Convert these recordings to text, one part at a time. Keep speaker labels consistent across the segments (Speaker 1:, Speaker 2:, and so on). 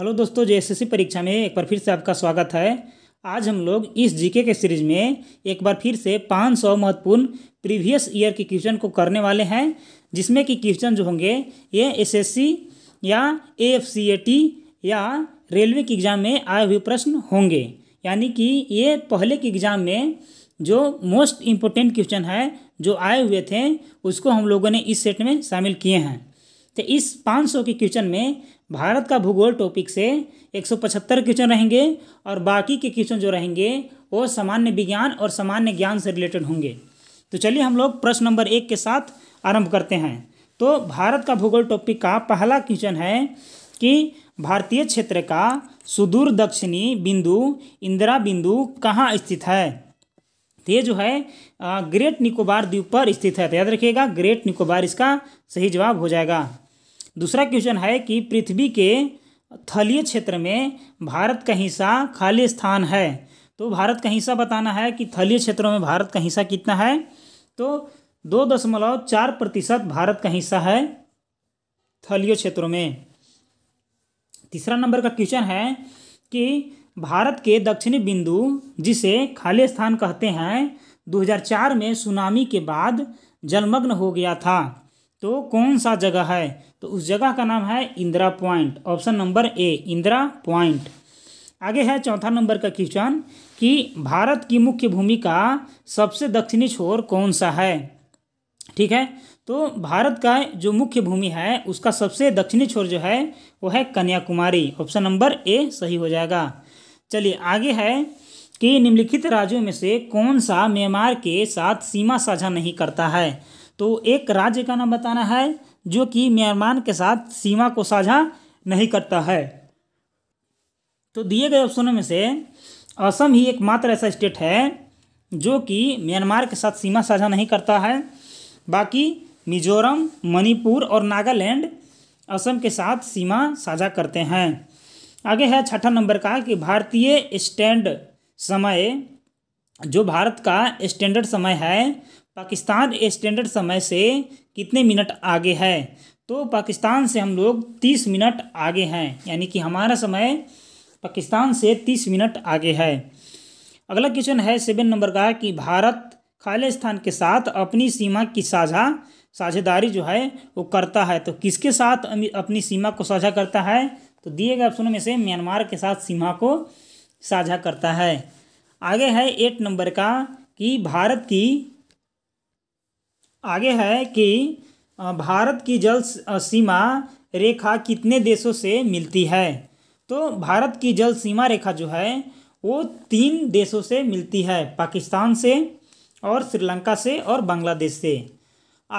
Speaker 1: hello दोस्तों JSSC परीक्षा में एक बार फिर से आपका स्वागत है आज हम लोग इस जीके के सीरीज में एक बार फिर से 500 महत्वपूर्ण प्रीवियस ईयर के क्वेश्चन को करने वाले हैं जिसमें कि क्वेश्चन जो होंगे ये एसएससी या एएफसीएटी या रेलवे के एग्ज़ाम में आए हुए प्रश्न होंगे यानी कि ये पहले के एग्ज़ाम में जो मोस्ट इम्पोर्टेंट क्वेश्चन है जो आए हुए थे उसको हम लोगों ने इस सेट में शामिल किए हैं तो इस 500 के क्वेश्चन में भारत का भूगोल टॉपिक से 175 क्वेश्चन रहेंगे और बाकी के क्वेश्चन जो रहेंगे वो सामान्य विज्ञान और सामान्य ज्ञान से रिलेटेड होंगे तो चलिए हम लोग प्रश्न नंबर एक के साथ आरंभ करते हैं तो भारत का भूगोल टॉपिक का पहला क्वेश्चन है कि भारतीय क्षेत्र का सुदूर दक्षिणी बिंदु इंदिरा बिंदु कहाँ स्थित है तो ये जो है ग्रेट निकोबार द्वीप पर स्थित है तो याद रखिएगा ग्रेट निकोबार इसका सही जवाब हो जाएगा दूसरा क्वेश्चन है कि पृथ्वी के थलीय क्षेत्र में भारत का हिस्सा खाली स्थान है तो भारत का हिस्सा बताना है कि थलीय क्षेत्रों में भारत का हिस्सा कितना है तो दो दशमलव चार प्रतिशत भारत का हिस्सा है थलीय क्षेत्रों में तीसरा नंबर का क्वेश्चन है कि भारत के दक्षिणी बिंदु जिसे खाली स्थान कहते हैं 2004 में सुनामी के बाद जलमग्न हो गया था तो कौन सा जगह है तो उस जगह का नाम है Indira point option number A Indira point आगे है चौथा नंबर का क्वेश्चन कि भारत की मुख्य भूमि का सबसे दक्षिणी छोर कौन सा है ठीक है तो भारत का जो मुख्य भूमि है उसका सबसे दक्षिणी छोर जो है वो है कन्याकुमारी ऑप्शन नंबर ए सही हो जाएगा चलिए आगे है कि निम्नलिखित राज्यों में से कौन सा म्यांमार के साथ सीमा साझा नहीं करता है तो एक राज्य का नाम बताना है जो कि म्यांमार के साथ सीमा को साझा नहीं करता है तो दिए गए ऑप्शनों में से असम ही एकमात्र ऐसा स्टेट है जो कि म्यांमार के साथ सीमा साझा नहीं करता है बाकी मिजोरम मणिपुर और नागालैंड असम के साथ सीमा साझा करते हैं आगे है छठा नंबर का कि भारतीय स्टैंड समय जो भारत का स्टैंडर्ड समय है पाकिस्तान स्टैंडर्ड समय से कितने मिनट आगे है तो पाकिस्तान से हम लोग तीस मिनट आगे हैं यानी कि हमारा समय पाकिस्तान से तीस मिनट आगे है अगला क्वेश्चन है सेवन नंबर का कि भारत खालिस्तान के साथ अपनी सीमा की साझा साझेदारी जो है वो करता है तो किसके साथ अपनी सीमा को साझा करता है तो दिए गए ऑप्शनों में से म्यांमार के साथ सीमा को साझा करता है आगे है एट नंबर का कि भारत की आगे है कि भारत की जल सीमा रेखा कितने देशों से मिलती है तो भारत की जल सीमा रेखा जो है वो तीन देशों से मिलती है पाकिस्तान से और श्रीलंका से और बांग्लादेश से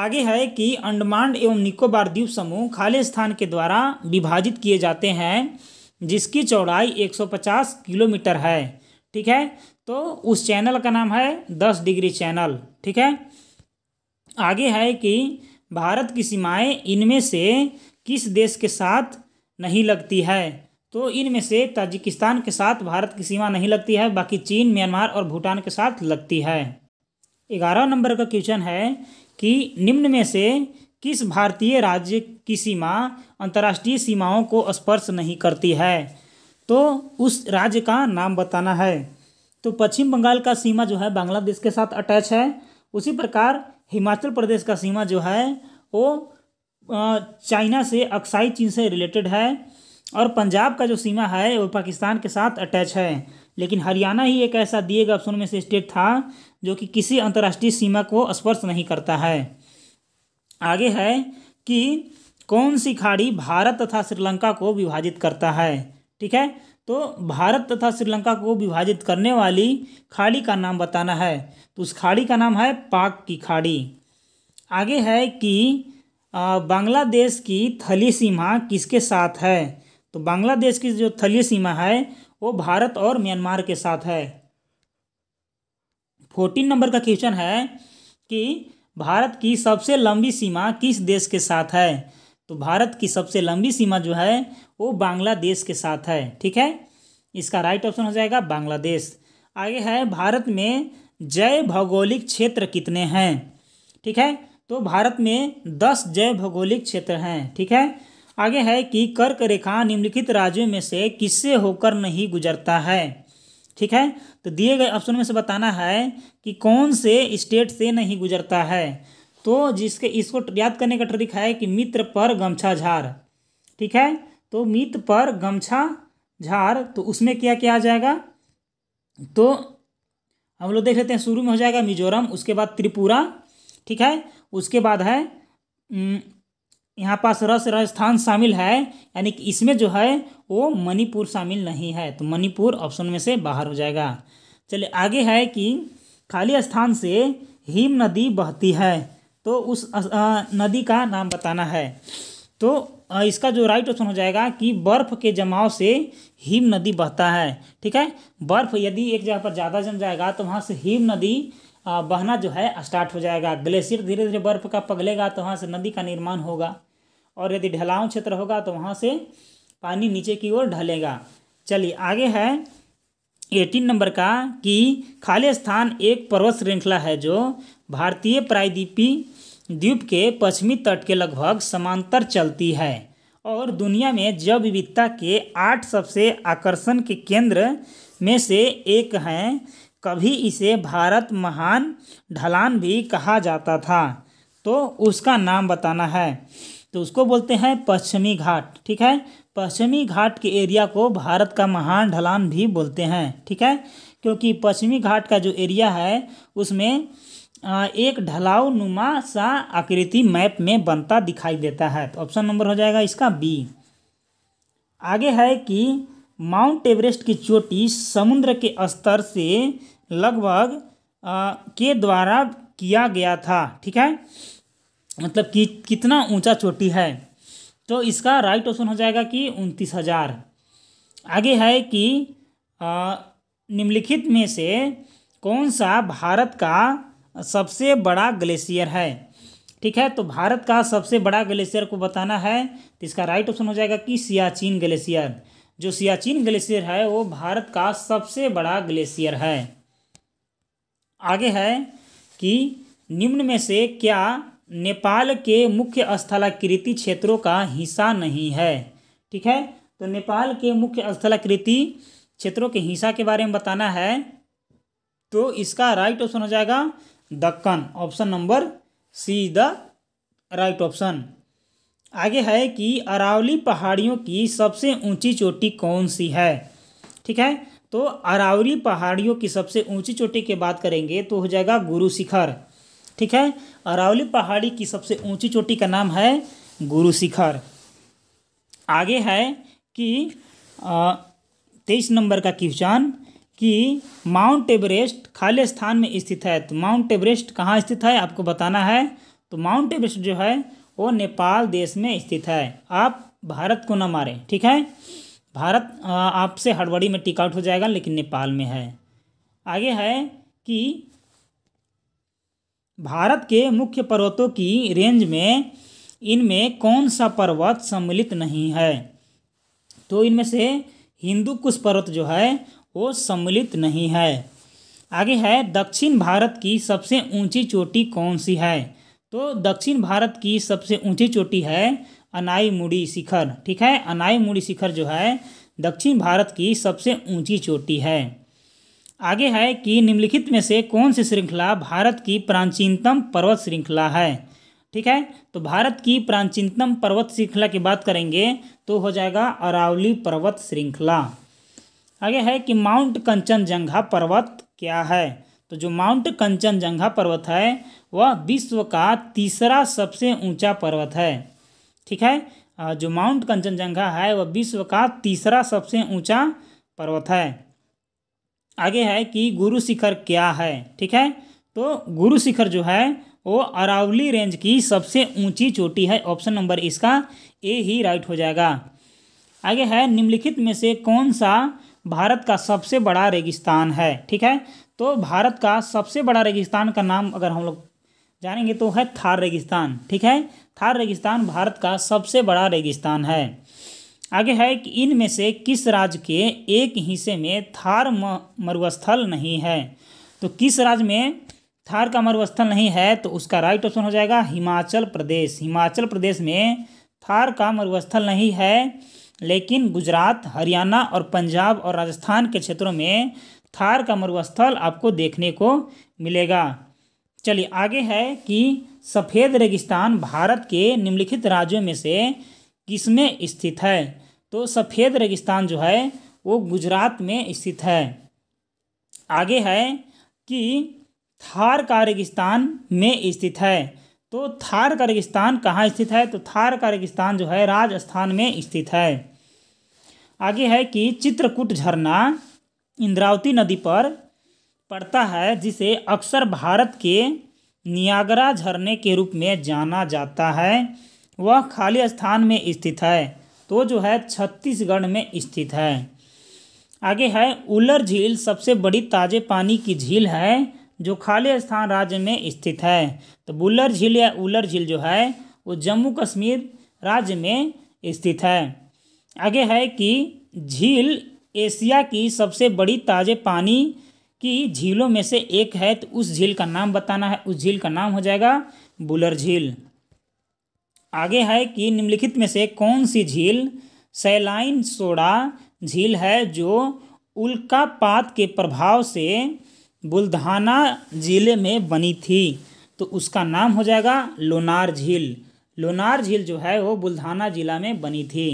Speaker 1: आगे है कि अंडमान एवं निकोबार द्वीप समूह खाली स्थान के द्वारा विभाजित किए जाते हैं जिसकी चौड़ाई 150 किलोमीटर है ठीक है तो उस चैनल का नाम है दस डिग्री चैनल ठीक है आगे है कि भारत की सीमाएं इनमें से किस देश के साथ नहीं लगती है तो इनमें से ताजिकिस्तान के साथ भारत की सीमा नहीं लगती है बाकी चीन म्यांमार और भूटान के साथ लगती है ग्यारह नंबर का क्वेश्चन है कि निम्न में से किस भारतीय राज्य की सीमा अंतर्राष्ट्रीय सीमाओं को स्पर्श नहीं करती है तो उस राज्य का नाम बताना है तो पश्चिम बंगाल का सीमा जो है बांग्लादेश के साथ अटैच है उसी प्रकार हिमाचल प्रदेश का सीमा जो है वो चाइना से अक्साई चीन से रिलेटेड है और पंजाब का जो सीमा है वो पाकिस्तान के साथ अटैच है लेकिन हरियाणा ही एक ऐसा दिए गए ऑप्शन में से स्टेट था जो कि किसी अंतर्राष्ट्रीय सीमा को स्पर्श नहीं करता है आगे है कि कौन सी खाड़ी भारत तथा श्रीलंका को विभाजित करता है ठीक है तो भारत तथा श्रीलंका को विभाजित करने वाली खाड़ी का नाम बताना है तो उस खाड़ी का नाम है पाक की खाड़ी आगे है कि बांग्लादेश की थली सीमा किसके साथ है तो बांग्लादेश की जो थली सीमा है वो भारत और म्यांमार के साथ है फोर्टीन नंबर का क्वेश्चन है कि भारत की सबसे लंबी सीमा किस देश के साथ है तो भारत की सबसे लंबी सीमा जो है वो बांग्लादेश के साथ है ठीक है इसका राइट ऑप्शन हो जाएगा बांग्लादेश आगे है भारत में जय भौगोलिक क्षेत्र कितने हैं ठीक है तो भारत में दस जय भौगोलिक क्षेत्र हैं ठीक है आगे है कि कर्क रेखा निम्नलिखित राज्यों में से किससे होकर नहीं गुजरता है ठीक है तो दिए गए ऑप्शन में से बताना है कि कौन से स्टेट से नहीं गुजरता है तो जिसके इसको याद करने का ट्रिक है कि मित्र पर गमछा झार ठीक है तो मित्र पर गमछा झार तो उसमें क्या क्या आ जाएगा तो हम लोग देख लेते हैं शुरू में हो जाएगा मिजोरम उसके बाद त्रिपुरा ठीक है उसके बाद है यहाँ पास रस राजस्थान शामिल है यानी कि इसमें जो है वो मणिपुर शामिल नहीं है तो मणिपुर ऑप्शन में से बाहर हो जाएगा चलिए आगे है कि खाली स्थान से हिम नदी बहती है तो उस नदी का नाम बताना है तो इसका जो राइट ऑप्शन हो जाएगा कि बर्फ़ के जमाव से हिम नदी बहता है ठीक है बर्फ़ यदि एक जगह पर ज़्यादा जम जाएगा तो वहाँ से हिम नदी बहना जो है स्टार्ट हो जाएगा ग्लेशियर धीरे धीरे बर्फ़ का पगलेगा तो वहाँ से नदी का निर्माण होगा और यदि ढलाव क्षेत्र होगा तो वहाँ से पानी नीचे की ओर ढलेगा चलिए आगे है एटीन नंबर का कि खाली स्थान एक पर्वत श्रृंखला है जो भारतीय प्रायद्वीपी द्वीप के पश्चिमी तट के लगभग समांतर चलती है और दुनिया में जैव विविधता के आठ सबसे आकर्षण के केंद्र में से एक हैं कभी इसे भारत महान ढलान भी कहा जाता था तो उसका नाम बताना है तो उसको बोलते हैं पश्चिमी घाट ठीक है पश्चिमी घाट के एरिया को भारत का महान ढलान भी बोलते हैं ठीक है क्योंकि पश्चिमी घाट का जो एरिया है उसमें एक ढलाव नुमा सा आकृति मैप में बनता दिखाई देता है तो ऑप्शन नंबर हो जाएगा इसका बी आगे है कि माउंट एवरेस्ट की चोटी समुद्र के स्तर से लगभग के द्वारा किया गया था ठीक है मतलब कि कितना ऊंचा चोटी है तो इसका राइट ऑप्शन हो जाएगा कि उनतीस हजार आगे है कि निम्नलिखित में से कौन सा भारत का सबसे बड़ा ग्लेशियर है ठीक है तो भारत का सबसे बड़ा ग्लेशियर को बताना है तो इसका राइट ऑप्शन हो जाएगा कि सियाचिन ग्लेशियर जो सियाचिन ग्लेशियर है वो भारत का सबसे बड़ा ग्लेशियर है आगे है कि निम्न में से क्या नेपाल के मुख्य स्थलाकृति क्षेत्रों का हिस्सा नहीं है ठीक है तो नेपाल के मुख्य स्थलाकृति क्षेत्रों के हिस्सा के बारे में बताना है तो इसका राइट ऑप्शन हो जाएगा Deccan option number C the right option आगे है कि अरावली पहाड़ियों की सबसे ऊंची चोटी कौन सी है ठीक है तो अरावली पहाड़ियों की सबसे ऊंची चोटी की बात करेंगे तो हो जाएगा गुरु शिखर ठीक है अरावली पहाड़ी की सबसे ऊंची चोटी का नाम है गुरु शिखर आगे है कि तेईस नंबर का क्वेश्चन कि माउंट एवरेस्ट खाली स्थान में स्थित है तो माउंट एवरेस्ट कहाँ स्थित है आपको बताना है तो माउंट एवरेस्ट जो है वो नेपाल देश में स्थित है आप भारत को ना मारें ठीक है भारत आपसे हड़बड़ी में टिक आउट हो जाएगा लेकिन नेपाल में है आगे है कि भारत के मुख्य पर्वतों की रेंज में इनमें कौन सा पर्वत सम्मिलित नहीं है तो इनमें से हिंदू कुश पर्वत जो है वो सम्मिलित नहीं है आगे है दक्षिण भारत की सबसे ऊंची चोटी कौन सी है तो दक्षिण भारत की सबसे ऊंची चोटी है अनाई मुड़ी शिखर ठीक है अनाई मुड़ी शिखर जो है दक्षिण भारत की सबसे ऊंची चोटी है आगे है कि निम्नलिखित में से कौन सी श्रृंखला भारत की प्राचीनतम पर्वत श्रृंखला है ठीक है तो भारत की प्राचीनतम पर्वत श्रृंखला की बात करेंगे तो हो जाएगा अरावली पर्वत श्रृंखला आगे है कि माउंट कंचनजंघा पर्वत क्या है तो जो माउंट कंचनजंघा पर्वत है वह विश्व का तीसरा सबसे ऊंचा पर्वत है ठीक है जो माउंट कंचनजंघा है वह विश्व का तीसरा सबसे ऊंचा पर्वत है आगे है कि गुरु शिखर क्या है ठीक है तो गुरु शिखर जो है वो अरावली रेंज की सबसे ऊंची चोटी है ऑप्शन नंबर इसका ए ही राइट हो जाएगा आगे है निम्नलिखित में से कौन सा भारत का सबसे बड़ा रेगिस्तान है ठीक है तो भारत का सबसे बड़ा रेगिस्तान का नाम अगर हम लोग जानेंगे तो है थार रेगिस्तान ठीक है थार रेगिस्तान भारत का सबसे बड़ा रेगिस्तान है आगे है कि इनमें से किस राज्य के एक हिस्से में थार मरुस्थल नहीं है तो किस राज्य में थार का मरुस्थल नहीं है तो उसका राइट ऑप्शन हो जाएगा हिमाचल प्रदेश हिमाचल प्रदेश में थार का मरुस्थल नहीं है लेकिन गुजरात हरियाणा और पंजाब और राजस्थान के क्षेत्रों में थार का मरुस्थल आपको देखने को मिलेगा चलिए आगे है कि सफ़ेद रेगिस्तान भारत के निम्नलिखित राज्यों में से किस में स्थित है तो सफ़ेद रेगिस्तान जो है वो गुजरात में स्थित है आगे है कि थार का रेगिस्तान में स्थित है तो थार का रेगिस्तान कहाँ स्थित है तो थार का रेगिस्तान जो है राजस्थान में स्थित है आगे है कि चित्रकूट झरना इंद्रावती नदी पर पड़ता है जिसे अक्सर भारत के नियागरा झरने के रूप में जाना जाता है वह खाली स्थान में स्थित है तो जो है छत्तीसगढ़ में स्थित है आगे है उलर झील सबसे बड़ी ताजे पानी की झील है जो खाली स्थान राज्य में स्थित है तो बुल्लर झील या उलर झील जो है वो जम्मू कश्मीर राज्य में स्थित है आगे है कि झील एशिया की सबसे बड़ी ताज़े पानी की झीलों में से एक है तो उस झील का नाम बताना है उस झील का नाम हो जाएगा बुलर झील आगे है कि निम्नलिखित में से कौन सी झील सैलाइन सोडा झील है जो उल्कापात के प्रभाव से बुल्धाना ज़िले में बनी थी तो उसका नाम हो जाएगा लोनार झील लोनार झील जो है वो बुल्धाना ज़िला में बनी थी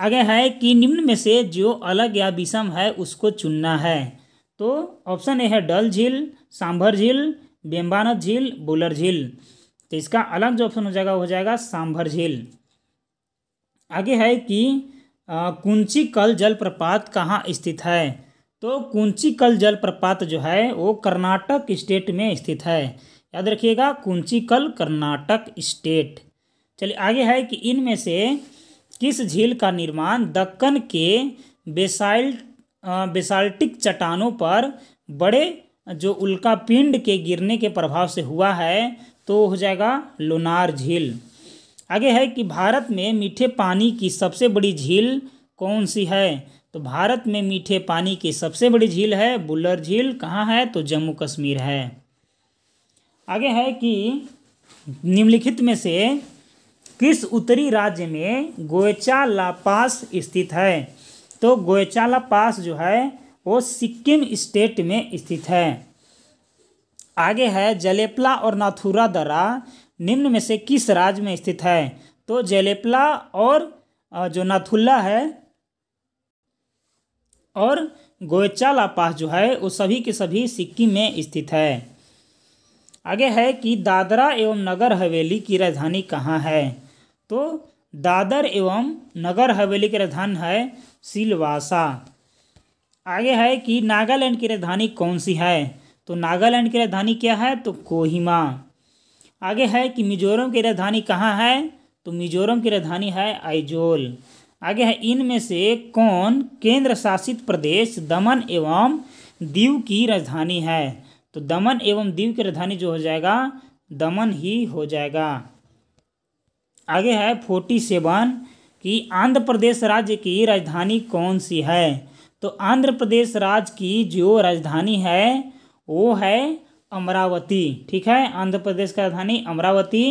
Speaker 1: आगे है कि निम्न में से जो अलग या विषम है उसको चुनना है तो ऑप्शन ए है डल झील सांभर झील बेम्बानद झील बुलर झील तो इसका अलग जो ऑप्शन हो जाएगा हो जाएगा सांभर झील आगे है कि कुंची कल जलप्रपात कहाँ स्थित है तो कुंचीकल जलप्रपात जो है वो कर्नाटक स्टेट में स्थित है याद रखिएगा कुंचीकल कर्नाटक स्टेट चलिए आगे है कि इनमें से किस झील का निर्माण दक्कन के बेसाल्ट बेसाल्टिक चट्टानों पर बड़े जो उल्का पिंड के गिरने के प्रभाव से हुआ है तो हो जाएगा लोनार झील आगे है कि भारत में मीठे पानी की सबसे बड़ी झील कौन सी है तो भारत में मीठे पानी की सबसे बड़ी झील है बुल्लर झील कहाँ है तो जम्मू कश्मीर है आगे है कि निम्नलिखित में से किस उत्तरी राज्य में गोयचाला पास स्थित है तो गोयचाला पास जो है वो सिक्किम स्टेट में स्थित है आगे है जलेपला और नाथुरा दरा निम्न में से किस राज्य में स्थित है तो जलेपला और जो नाथुल्ला है और गोयचाला पास जो है वो सभी के सभी सिक्किम में स्थित है आगे है कि दादरा एवं नगर हवेली की राजधानी कहाँ है तो दादर एवं नगर हवेली की राजधानी है सिलवासा आगे है कि नागालैंड की राजधानी कौन सी है तो नागालैंड की राजधानी क्या है तो कोहिमा आगे है कि मिजोरम की राजधानी कहाँ है तो मिजोरम की राजधानी है आइजोल आगे है इनमें से कौन केंद्र शासित प्रदेश दमन एवं दीव की राजधानी है तो दमन एवं दीव की राजधानी जो हो जाएगा दमन ही हो जाएगा आगे है फोर्टी सेवन की आंध्र प्रदेश राज्य की राजधानी कौन सी है तो आंध्र प्रदेश राज्य की जो राजधानी है वो है अमरावती ठीक है आंध्र प्रदेश का राजधानी अमरावती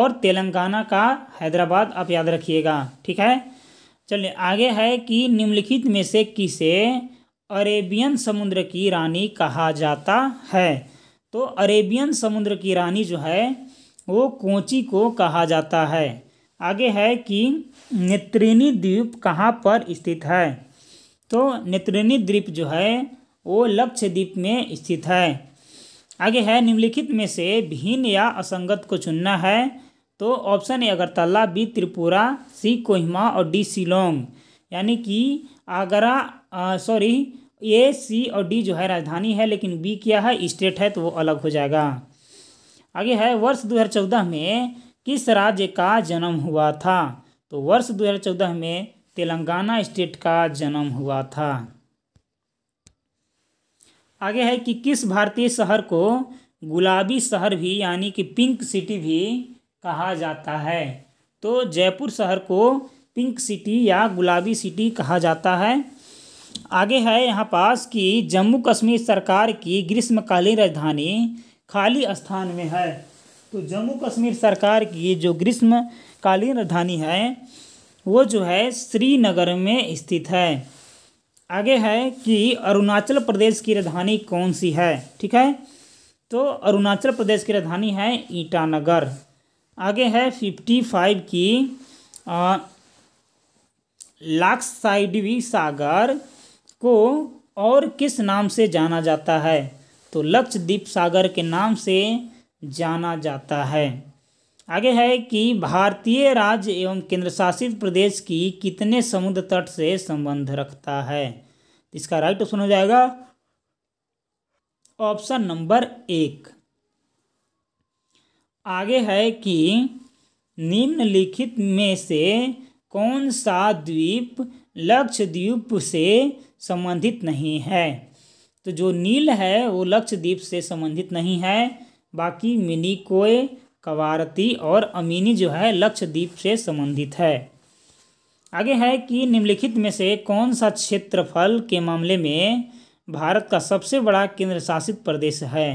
Speaker 1: और तेलंगाना का हैदराबाद आप याद रखिएगा ठीक है चलिए आगे है कि निम्नलिखित में से किसे अरेबियन समुद्र की रानी कहा जाता है तो अरेबियन समुद्र की रानी जो है वो कोची को कहा जाता है आगे है कि नेत्रिनी द्वीप कहाँ पर स्थित है तो नेत्रिनी द्वीप जो है वो लक्षद्वीप में स्थित है आगे है निम्नलिखित में से भिन्न या असंगत को चुनना है तो option A Agartala B Tripura C Kohima और डी शिलोंग यानी कि आगरा सॉरी ए सी और डी जो है राजधानी है लेकिन बी क्या है स्टेट है तो वो अलग हो जाएगा आगे है वर्ष 2014 में किस राज्य का जन्म हुआ था तो वर्ष 2014 में तेलंगाना स्टेट का जन्म हुआ था आगे है कि किस भारतीय शहर को गुलाबी शहर भी यानी कि पिंक सिटी भी कहा जाता है तो जयपुर शहर को पिंक सिटी या गुलाबी सिटी कहा जाता है आगे है यहाँ पास कि जम्मू कश्मीर सरकार की ग्रीष्मकालीन राजधानी खाली स्थान में है तो जम्मू कश्मीर सरकार की जो ग्रीष्मकालीन राजधानी है वो जो है श्रीनगर में स्थित है आगे है कि अरुणाचल प्रदेश की राजधानी कौन सी है ठीक है तो अरुणाचल प्रदेश की राजधानी है ईटानगर आगे है फिफ्टी फाइव की लाक्साइडवी सागर को और किस नाम से जाना जाता है तो लक्षद्वीप सागर के नाम से जाना जाता है आगे है कि भारतीय राज्य एवं केंद्र शासित प्रदेश की कितने समुद्र तट से संबंध रखता है इसका राइट ऑप्शन हो जाएगा ऑप्शन नंबर एक आगे है कि निम्नलिखित में से कौन सा द्वीप लक्षद्वीप से संबंधित नहीं है तो जो नील है वो लक्षद्वीप से संबंधित नहीं है बाकी मिनिकोय कवारती और अमीनी जो है लक्षद्वीप से संबंधित है आगे है कि निम्नलिखित में से कौन सा क्षेत्रफल के मामले में भारत का सबसे बड़ा केंद्र शासित प्रदेश है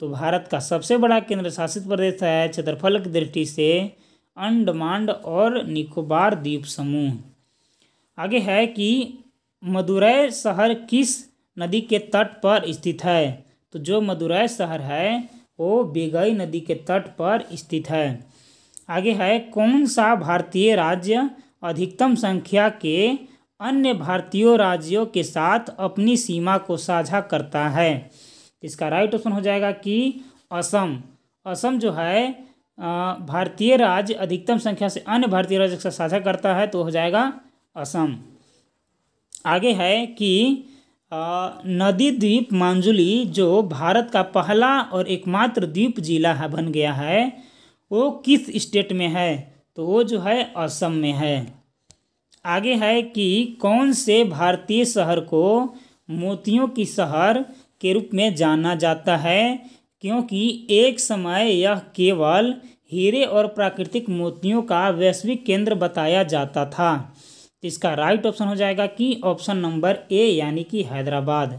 Speaker 1: तो भारत का सबसे बड़ा केंद्र शासित प्रदेश है क्षेत्रफल की दृष्टि से अंडमान और निकोबार द्वीप समूह आगे है कि मदुरै शहर किस नदी के तट पर स्थित है तो जो मदुरै शहर है वो बेगई नदी के तट पर स्थित है आगे है कौन सा भारतीय राज्य अधिकतम संख्या के अन्य भारतीय राज्यों के साथ अपनी सीमा को साझा करता है इसका राइट ऑप्शन हो जाएगा कि असम असम जो है भारतीय राज्य अधिकतम संख्या से अन्य भारतीय राज्य से साझा करता है तो हो जाएगा असम आगे है कि नदी द्वीप मांजुली जो भारत का पहला और एकमात्र द्वीप जिला है बन गया है वो किस स्टेट में है तो वो जो है असम में है आगे है कि कौन से भारतीय शहर को मोतियों की शहर के रूप में जाना जाता है क्योंकि एक समय यह केवल हीरे और प्राकृतिक मोतियों का वैश्विक केंद्र बताया जाता था इसका राइट ऑप्शन हो जाएगा कि ऑप्शन नंबर ए यानी कि हैदराबाद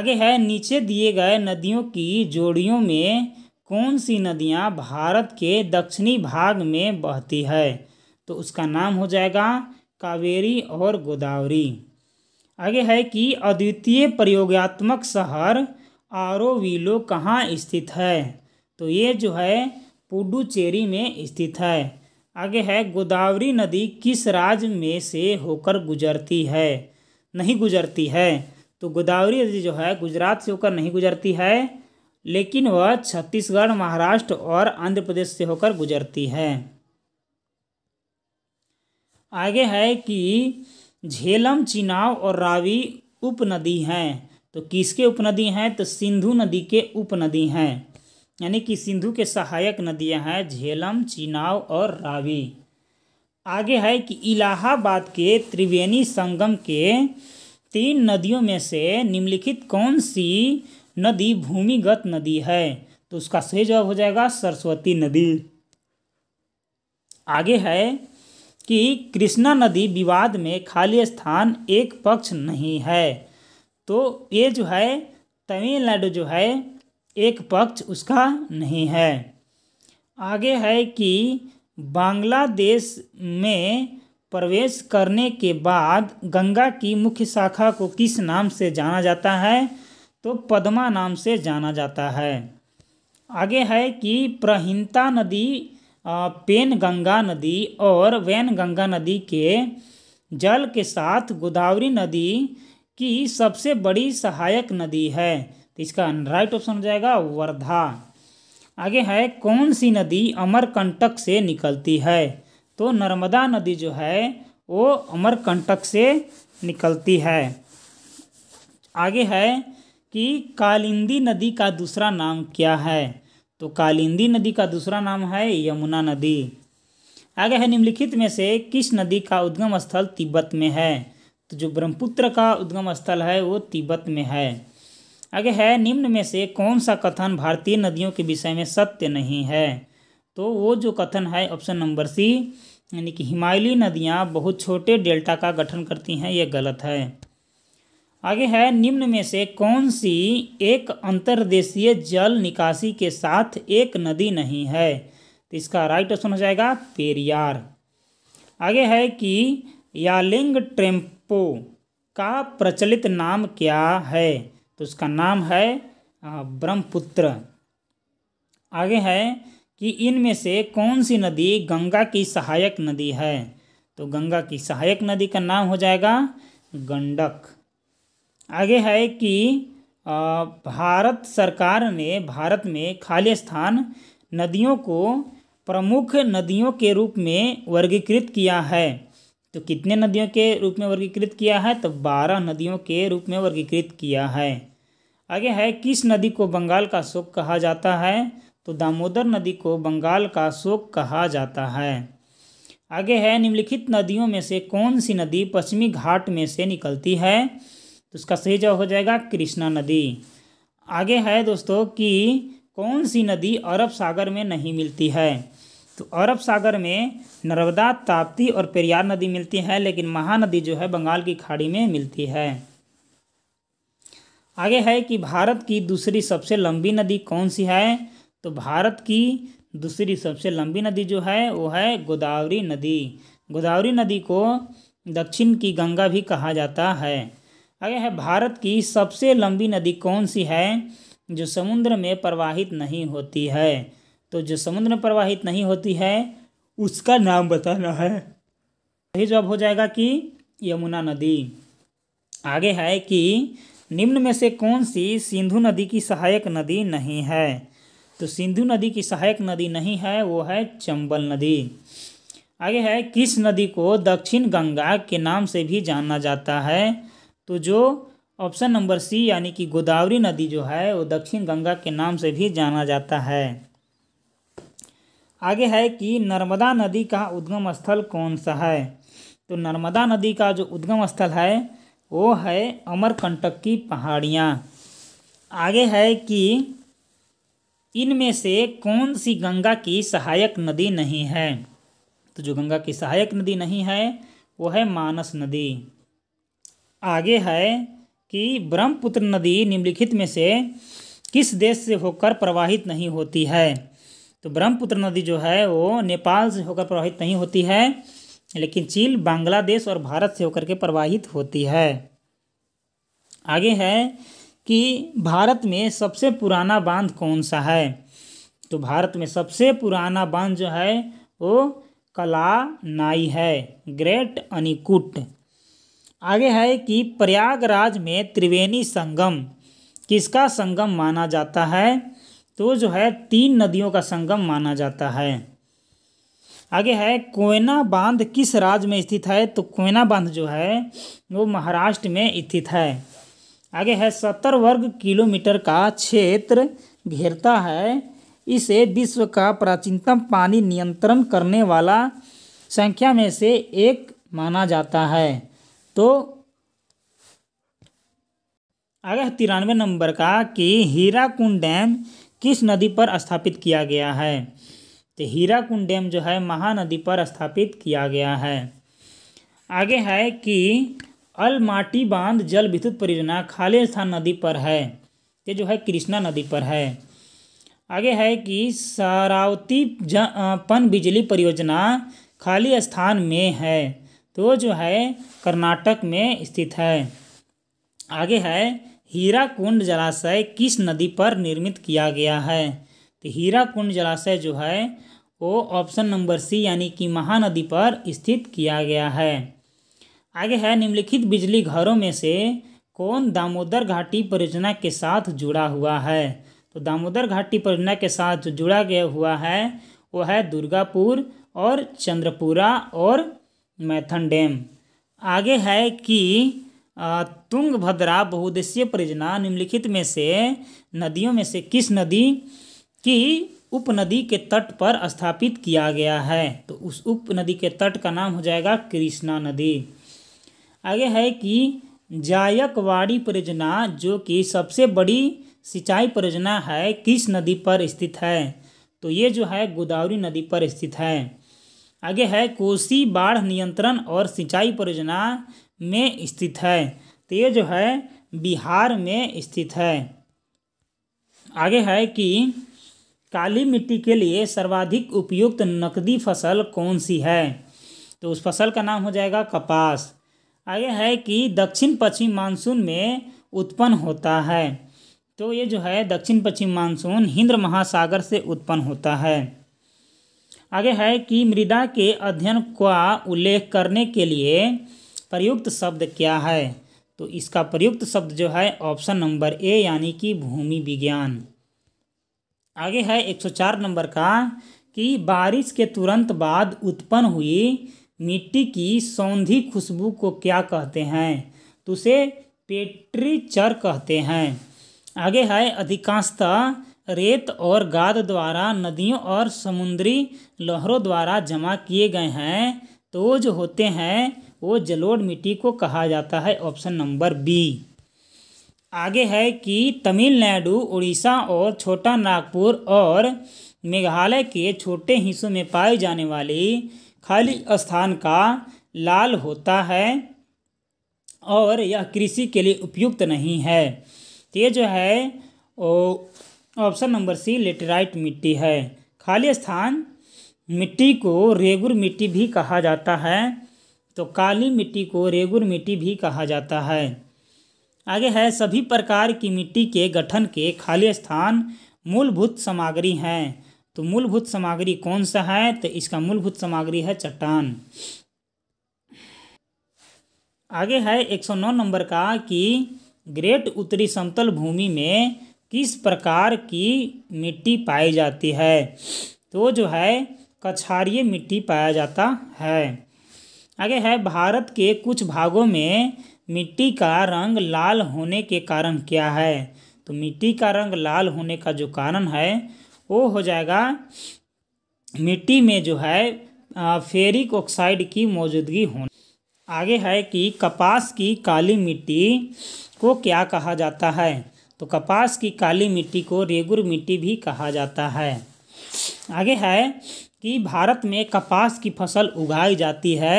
Speaker 1: आगे है नीचे दिए गए नदियों की जोड़ियों में कौन सी नदियाँ भारत के दक्षिणी भाग में बहती है तो उसका नाम हो जाएगा कावेरी और गोदावरी आगे है कि अद्वितीय प्रयोगात्मक शहर आरोविलो कहाँ स्थित है तो ये जो है पुडुचेरी में स्थित है आगे है गोदावरी नदी किस राज्य में से होकर गुजरती है नहीं गुजरती है तो गोदावरी नदी जो है गुजरात से होकर नहीं गुजरती है लेकिन वह छत्तीसगढ़ महाराष्ट्र और आंध्र प्रदेश से होकर गुजरती है आगे है कि झेलम चिनाव और रावी उपनदी हैं तो किसके उपनदी हैं तो सिंधु नदी के उपनदी हैं यानी कि सिंधु के सहायक नदियां हैं झेलम चिनाव और रावी आगे है कि इलाहाबाद के त्रिवेणी संगम के तीन नदियों में से निम्नलिखित कौन सी नदी भूमिगत नदी है तो उसका सही जवाब हो जाएगा सरस्वती नदी आगे है कि कृष्णा नदी विवाद में खाली स्थान एक पक्ष नहीं है तो ये जो है तमिलनाडु जो है एक पक्ष उसका नहीं है आगे है कि बांग्लादेश में प्रवेश करने के बाद गंगा की मुख्य शाखा को किस नाम से जाना जाता है तो पद्मा नाम से जाना जाता है आगे है कि प्रहिंता नदी पेन गंगा नदी और वैन गंगा नदी के जल के साथ गोदावरी नदी की सबसे बड़ी सहायक नदी है तो इसका राइट ऑप्शन हो जाएगा वर्धा आगे है कौन सी नदी अमरकंटक से निकलती है तो नर्मदा नदी जो है वो अमरकंटक से निकलती है आगे है कि कालिंदी नदी का दूसरा नाम क्या है तो कालिंदी नदी का दूसरा नाम है यमुना नदी आगे है निम्नलिखित में से किस नदी का उद्गम स्थल तिब्बत में है तो जो ब्रह्मपुत्र का उद्गम स्थल है वो तिब्बत में है आगे है निम्न में से कौन सा कथन भारतीय नदियों के विषय में सत्य नहीं है तो वो जो कथन है ऑप्शन नंबर सी यानी कि हिमालयी नदियाँ बहुत छोटे डेल्टा का गठन करती हैं ये गलत है आगे है निम्न में से कौन सी एक अंतर्देशीय जल निकासी के साथ एक नदी नहीं है तो इसका राइट ऑप्शन हो जाएगा पेरियार आगे है कि यालिंग ट्रेम्पो का प्रचलित नाम क्या है तो उसका नाम है ब्रह्मपुत्र आगे है कि इनमें से कौन सी नदी गंगा की सहायक नदी है तो गंगा की सहायक नदी का नाम हो जाएगा गंडक आगे है कि भारत सरकार ने भारत में खाली स्थान नदियों को प्रमुख नदियों के रूप में वर्गीकृत किया है तो कितने नदियों के रूप में वर्गीकृत किया है तो बारह नदियों के रूप में वर्गीकृत किया है आगे है किस नदी को बंगाल का शोक कहा जाता है तो दामोदर नदी को बंगाल का शोक कहा जाता है आगे है निम्नलिखित नदियों में से कौन सी नदी पश्चिमी घाट में से निकलती है तो इसका सही जवाब हो जाएगा कृष्णा नदी आगे है दोस्तों कि कौन सी नदी अरब सागर में नहीं मिलती है तो अरब सागर में नर्मदा ताप्ती और पेरियार नदी मिलती है लेकिन महानदी जो है बंगाल की खाड़ी में मिलती है आगे है कि भारत की दूसरी सबसे लंबी नदी कौन सी है तो भारत की दूसरी सबसे लंबी नदी जो है वो है गोदावरी नदी गोदावरी नदी को दक्षिण की गंगा भी कहा जाता है आगे है भारत की सबसे लंबी नदी कौन सी है जो समुद्र में प्रवाहित नहीं होती है तो जो समुद्र में प्रवाहित नहीं होती है उसका नाम बताना है सही जवाब हो जाएगा कि यमुना नदी आगे है कि निम्न में से कौन सी सिंधु नदी की सहायक नदी नहीं है तो सिंधु नदी की सहायक नदी नहीं है वो है चंबल नदी आगे है किस नदी को दक्षिण गंगा के नाम से भी जाना जाता है तो जो ऑप्शन नंबर सी यानी कि गोदावरी नदी जो है वो दक्षिण गंगा के नाम से भी जाना जाता है आगे है कि नर्मदा नदी का उद्गम स्थल कौन सा है तो नर्मदा नदी का जो उद्गम स्थल है वो है अमरकंटक की पहाड़ियाँ आगे है कि इनमें से कौन सी गंगा की सहायक नदी नहीं है तो जो गंगा की सहायक नदी नहीं है वो है मानस नदी आगे है कि ब्रह्मपुत्र नदी निम्नलिखित में से किस देश से होकर प्रवाहित नहीं होती है तो ब्रह्मपुत्र नदी जो है वो नेपाल से होकर प्रवाहित नहीं होती है लेकिन चीन बांग्लादेश और भारत से होकर के प्रवाहित होती है आगे है कि भारत में सबसे पुराना बांध कौन सा है तो भारत में सबसे पुराना बांध जो है वो कलानाई है ग्रेट अनिकुट आगे है कि प्रयागराज में त्रिवेणी संगम किसका संगम माना जाता है तो जो है तीन नदियों का संगम माना जाता है आगे है कोयना बांध किस राज्य में स्थित है तो कोयना बांध जो है वो महाराष्ट्र में स्थित है आगे है सत्तर वर्ग किलोमीटर का क्षेत्र घेरता है इसे विश्व का प्राचीनतम पानी नियंत्रण करने वाला संख्या में से एक माना जाता है तो आगे तिरानवे नंबर का कि हीराकुंड डैम किस नदी पर स्थापित किया गया है तो हीराकुंड डैम जो है महानदी पर स्थापित किया गया है आगे है कि अलमाटी बांध जल विद्युत परियोजना स्थान नदी पर है ये जो है कृष्णा नदी पर है आगे है कि सरावती पन बिजली परियोजना खाली स्थान में है तो जो है कर्नाटक में स्थित है आगे है हीरा कुंड जलाशय किस नदी पर निर्मित किया गया है तो हीरा कुंड जलाशय जो है वो ऑप्शन नंबर सी यानी कि महानदी पर स्थित किया गया है आगे है निम्नलिखित बिजली घरों में से कौन दामोदर घाटी परियोजना के साथ जुड़ा हुआ है तो दामोदर घाटी परियोजना के साथ जो जुड़ा गया हुआ है वो है दुर्गापुर और चंद्रपुरा और मैथन डैम आगे है कि तुंग भद्रा बहुद्देश्य परियोजना निम्नलिखित में से नदियों में से किस नदी की उपनदी के तट पर स्थापित किया गया है तो उस उपनदी के तट का नाम हो जाएगा कृष्णा नदी आगे है कि जायकवाड़ी परियोजना जो कि सबसे बड़ी सिंचाई परियोजना है किस नदी पर स्थित है तो ये जो है गोदावरी नदी पर स्थित है आगे है कोसी बाढ़ नियंत्रण और सिंचाई परियोजना में स्थित है तो ये जो है बिहार में स्थित है आगे है कि काली मिट्टी के लिए सर्वाधिक उपयुक्त नकदी फसल कौन सी है तो उस फसल का नाम हो जाएगा कपास आगे है कि दक्षिण पश्चिम मानसून में उत्पन्न होता है तो ये जो है दक्षिण पश्चिम मानसून हिंद महासागर से उत्पन्न होता है आगे है कि मृदा के अध्ययन का उल्लेख करने के लिए प्रयुक्त शब्द क्या है तो इसका प्रयुक्त शब्द जो है ऑप्शन नंबर ए यानी कि भूमि विज्ञान आगे है 104 नंबर का कि बारिश के तुरंत बाद उत्पन्न हुई मिट्टी की सौंधी खुशबू को क्या कहते हैं तो उसे पेट्रीचर कहते हैं आगे है अधिकांशतः रेत और गाद द्वारा नदियों और समुद्री लहरों द्वारा जमा किए गए हैं तो जो होते हैं वो जलोढ़ मिट्टी को कहा जाता है ऑप्शन नंबर बी आगे है कि तमिलनाडु उड़ीसा और छोटा नागपुर और मेघालय के छोटे हिस्सों में पाए जाने वाली खाली स्थान का लाल होता है और यह कृषि के लिए उपयुक्त नहीं है ये जो है ओ ऑप्शन नंबर सी लेटेराइट मिट्टी है खाली स्थान मिट्टी को रेगुर मिट्टी भी कहा जाता है तो काली मिट्टी को रेगुर मिट्टी भी कहा जाता है आगे है सभी प्रकार की मिट्टी के गठन के खाली स्थान मूलभूत सामग्री हैं तो मूलभूत सामग्री कौन सा है तो इसका मूलभूत सामग्री है चट्टान आगे है 109 नंबर का कि ग्रेट उत्तरी समतल भूमि में किस प्रकार की मिट्टी पाई जाती है तो जो है कछारीय मिट्टी पाया जाता है आगे है भारत के कुछ भागों में मिट्टी का रंग लाल होने के कारण क्या है तो मिट्टी का रंग लाल होने का जो कारण है वो हो जाएगा मिट्टी में जो है फेरिक ऑक्साइड की मौजूदगी हो आगे है कि कपास की काली मिट्टी को क्या कहा जाता है तो कपास की काली मिट्टी को रेगुर मिट्टी भी कहा जाता है आगे है कि भारत में कपास की फसल उगाई जाती है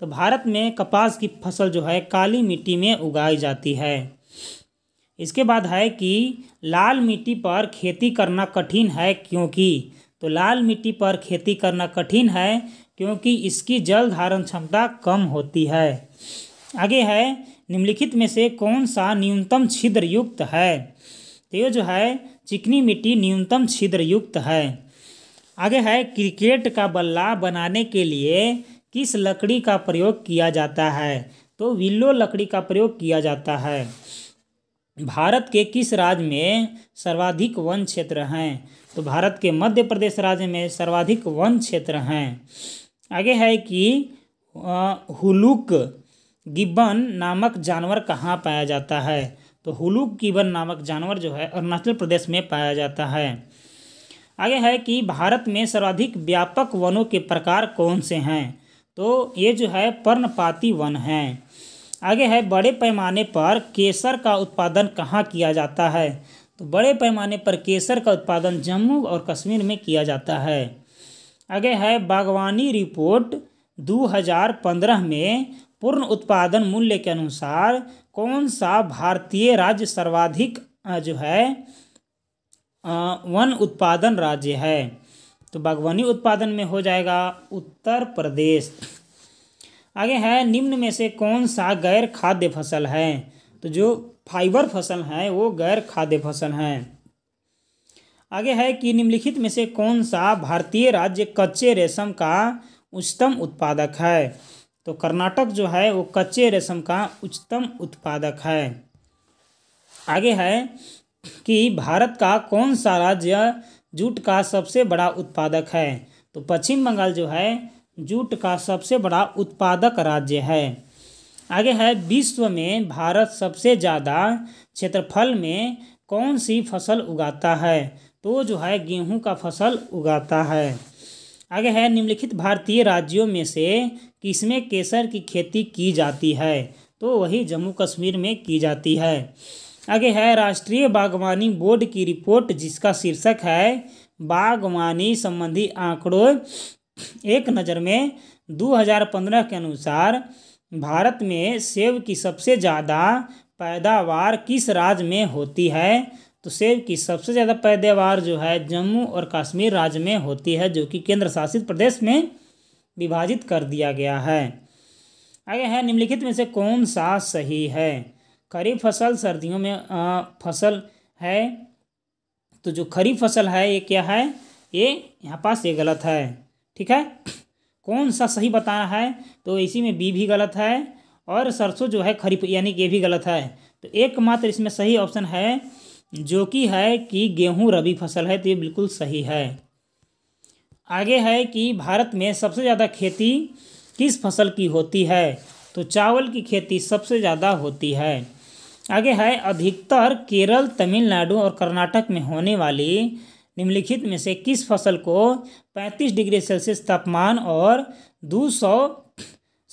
Speaker 1: तो भारत में कपास की फसल जो है काली मिट्टी में उगाई जाती है इसके बाद है कि लाल मिट्टी पर खेती करना कठिन है क्योंकि तो लाल मिट्टी पर खेती करना कठिन है क्योंकि इसकी जल धारण क्षमता कम होती है आगे है निम्नलिखित में से कौन सा न्यूनतम छिद्र युक्त है तो ये जो है चिकनी मिट्टी न्यूनतम छिद्र युक्त है आगे है क्रिकेट का बल्ला बनाने के लिए किस लकड़ी का प्रयोग किया जाता है तो विल्लो लकड़ी का प्रयोग किया जाता है भारत के किस राज्य में सर्वाधिक वन क्षेत्र हैं तो भारत के मध्य प्रदेश राज्य में सर्वाधिक वन क्षेत्र हैं आगे है कि हुलुक गिब्बन नामक जानवर कहाँ पाया जाता है तो हुलू गिबन नामक जानवर जो है अरुणाचल प्रदेश में पाया जाता है आगे है कि भारत में सर्वाधिक व्यापक वनों के प्रकार कौन से हैं तो ये जो है पर्णपाती वन हैं आगे है बड़े पैमाने पर केसर का उत्पादन कहाँ किया जाता है तो बड़े पैमाने पर केसर का उत्पादन जम्मू और कश्मीर में किया जाता है आगे है बागवानी रिपोर्ट 2015 में पूर्ण उत्पादन मूल्य के अनुसार कौन सा भारतीय राज्य सर्वाधिक जो है वन उत्पादन राज्य है तो बागवानी उत्पादन में हो जाएगा उत्तर प्रदेश आगे है निम्न में से कौन सा गैर खाद्य फसल है तो जो फाइबर फसल है वो गैर खाद्य फसल है आगे है कि निम्नलिखित में से कौन सा भारतीय राज्य कच्चे रेशम का उच्चतम उत्पादक है तो कर्नाटक जो है वो कच्चे रेशम का उच्चतम उत्पादक है आगे है कि भारत का कौन सा राज्य जूट का सबसे बड़ा उत्पादक है तो पश्चिम बंगाल जो है जूट का सबसे बड़ा उत्पादक राज्य है आगे है विश्व में भारत सबसे ज़्यादा क्षेत्रफल में कौन सी फसल उगाता है तो जो है गेहूं का फसल उगाता है आगे है निम्नलिखित भारतीय राज्यों में से किसमें केसर की खेती की जाती है तो वही जम्मू कश्मीर में की जाती है आगे है राष्ट्रीय बागवानी बोर्ड की रिपोर्ट जिसका शीर्षक है बागवानी संबंधी आंकड़ों एक नज़र में 2015 के अनुसार भारत में सेब की सबसे ज़्यादा पैदावार किस राज्य में होती है तो सेब की सबसे ज़्यादा पैदावार जो है जम्मू और कश्मीर राज्य में होती है जो कि केंद्र शासित प्रदेश में विभाजित कर दिया गया है आगे है निम्नलिखित में से कौन सा सही है खरीफ फसल सर्दियों में आ, फसल है तो जो खरीफ फसल है ये क्या है ये यहाँ पास ये गलत है ठीक है कौन सा सही बताया है तो इसी में बी भी गलत है और सरसों जो है खरीफ यानी कि ये भी गलत है तो एकमात्र इसमें सही ऑप्शन है जो कि है कि गेहूं रबी फसल है तो ये बिल्कुल सही है आगे है कि भारत में सबसे ज़्यादा खेती किस फसल की होती है तो चावल की खेती सबसे ज़्यादा होती है आगे है अधिकतर केरल तमिलनाडु और कर्नाटक में होने वाली निम्नलिखित में से किस फसल को 35 डिग्री सेल्सियस तापमान और 200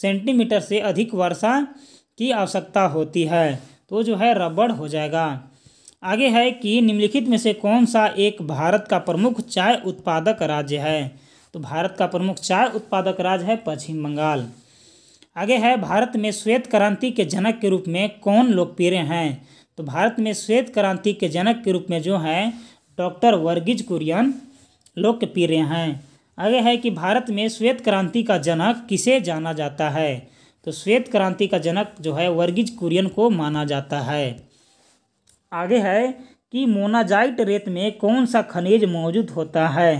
Speaker 1: सेंटीमीटर से अधिक वर्षा की आवश्यकता होती है तो जो है रबड़ हो जाएगा आगे है कि निम्नलिखित में से कौन सा एक भारत का प्रमुख चाय उत्पादक राज्य है तो भारत का प्रमुख चाय उत्पादक राज्य है पश्चिम बंगाल आगे है भारत में श्वेत क्रांति के जनक के रूप में कौन लोकप्रिय हैं तो भारत में श्वेत क्रांति के जनक के रूप में जो है डॉक्टर वर्गीज कुरियन लोकप्रिय हैं आगे है कि भारत में श्वेत क्रांति का जनक किसे जाना जाता है तो श्वेत क्रांति का जनक जो है वर्गीज कुरियन को माना जाता है आगे है कि मोनाजाइट रेत में कौन सा खनिज मौजूद होता है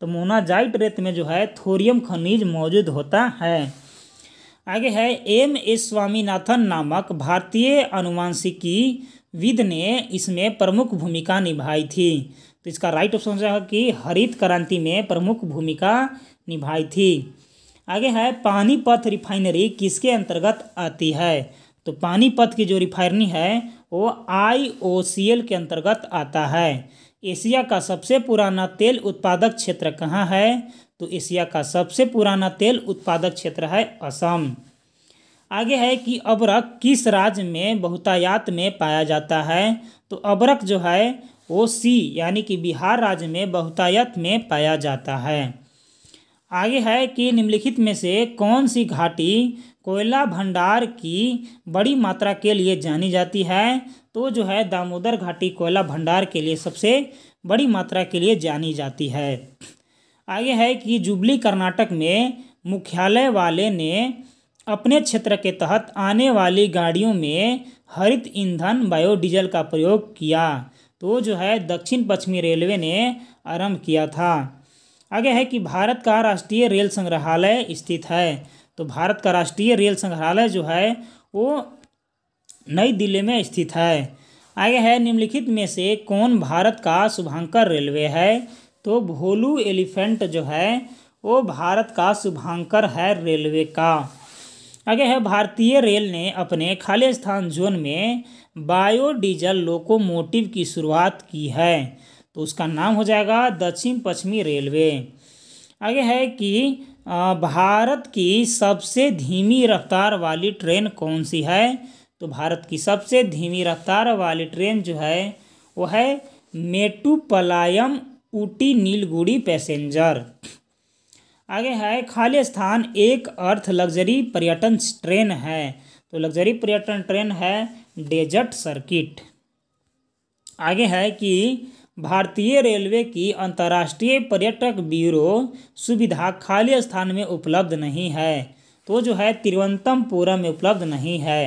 Speaker 1: तो मोनाजाइट रेत में जो है थोरियम खनिज मौजूद होता है आगे है एम एस स्वामीनाथन नामक भारतीय अनुवांशिकी विद ने इसमें प्रमुख भूमिका निभाई थी तो इसका राइट ऑप्शन है कि हरित क्रांति में प्रमुख भूमिका निभाई थी आगे है पानीपत रिफाइनरी किसके अंतर्गत आती है तो पानीपत की जो रिफाइनरी है वो आई ओ सी एल के अंतर्गत आता है एशिया का सबसे पुराना तेल उत्पादक क्षेत्र कहाँ है तो एशिया का सबसे पुराना तेल उत्पादक क्षेत्र है असम आगे है कि अबरक किस राज्य में बहुतायात में पाया जाता है तो अबरक जो है वो सी यानी कि बिहार राज्य में बहुतायत में पाया जाता है आगे है कि निम्नलिखित में से कौन सी घाटी कोयला भंडार की बड़ी मात्रा के लिए जानी जाती है तो जो है दामोदर घाटी कोयला भंडार के लिए सबसे बड़ी मात्रा के लिए जानी जाती है आगे है कि जुबली कर्नाटक में मुख्यालय वाले ने अपने क्षेत्र के तहत आने वाली गाड़ियों में हरित ईंधन बायोडीजल का प्रयोग किया तो जो है दक्षिण पश्चिमी रेलवे ने आरंभ किया था आगे है कि भारत का राष्ट्रीय रेल संग्रहालय स्थित है तो भारत का राष्ट्रीय रेल संग्रहालय जो है वो नई दिल्ली में स्थित है आगे है निम्नलिखित में से कौन भारत का शुभांकर रेलवे है तो भोलू एलिफेंट जो है वो भारत का शुभांकर है रेलवे का आगे है भारतीय रेल ने अपने खाली स्थान जोन में बायोडीजल लोकोमोटिव की शुरुआत की है तो उसका नाम हो जाएगा दक्षिण पश्चिमी रेलवे आगे है कि भारत की सबसे धीमी रफ्तार वाली ट्रेन कौन सी है तो भारत की सबसे धीमी रफ्तार वाली ट्रेन जो है वो है मेटुपलायम ऊटी नीलगुड़ी पैसेंजर आगे है खाली स्थान एक अर्थ लग्जरी पर्यटन ट्रेन है तो लग्जरी पर्यटन ट्रेन है डेजर्ट सर्किट आगे है कि भारतीय रेलवे की अंतर्राष्ट्रीय पर्यटक ब्यूरो सुविधा खाली स्थान में उपलब्ध नहीं है तो जो है तिरुवनंतमपुरम में उपलब्ध नहीं है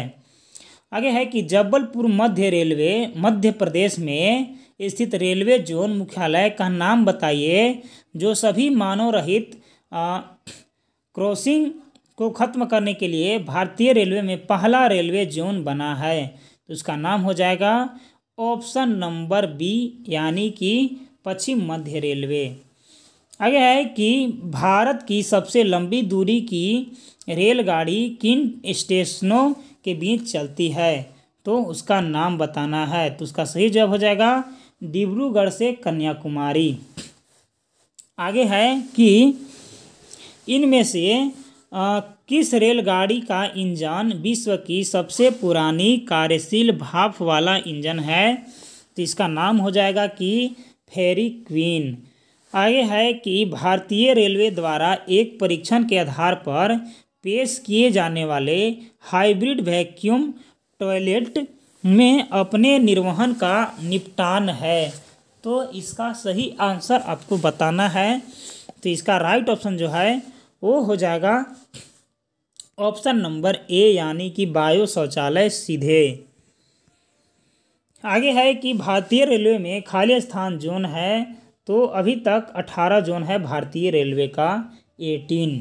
Speaker 1: आगे है कि जबलपुर मध्य रेलवे मध्य प्रदेश में स्थित रेलवे जोन मुख्यालय का नाम बताइए जो सभी मानव रहित क्रॉसिंग को ख़त्म करने के लिए भारतीय रेलवे में पहला रेलवे जोन बना है तो उसका नाम हो जाएगा ऑप्शन नंबर बी यानी कि पश्चिम मध्य रेलवे आगे है कि भारत की सबसे लंबी दूरी की रेलगाड़ी किन स्टेशनों के बीच चलती है तो उसका नाम बताना है तो उसका सही जवाब हो जाएगा डिब्रूगढ़ से कन्याकुमारी आगे है कि इनमें से किस रेलगाड़ी का इंजन विश्व की सबसे पुरानी कार्यशील भाप वाला इंजन है तो इसका नाम हो जाएगा कि फेरी क्वीन आगे है कि भारतीय रेलवे द्वारा एक परीक्षण के आधार पर पेश किए जाने वाले हाइब्रिड वैक्यूम टॉयलेट में अपने निर्वहन का निपटान है तो इसका सही आंसर आपको बताना है तो इसका राइट ऑप्शन जो है वो हो जाएगा ऑप्शन नंबर ए यानी कि बायो शौचालय सीधे आगे है कि भारतीय रेलवे में खाली स्थान जोन है तो अभी तक अठारह जोन है भारतीय रेलवे का एटीन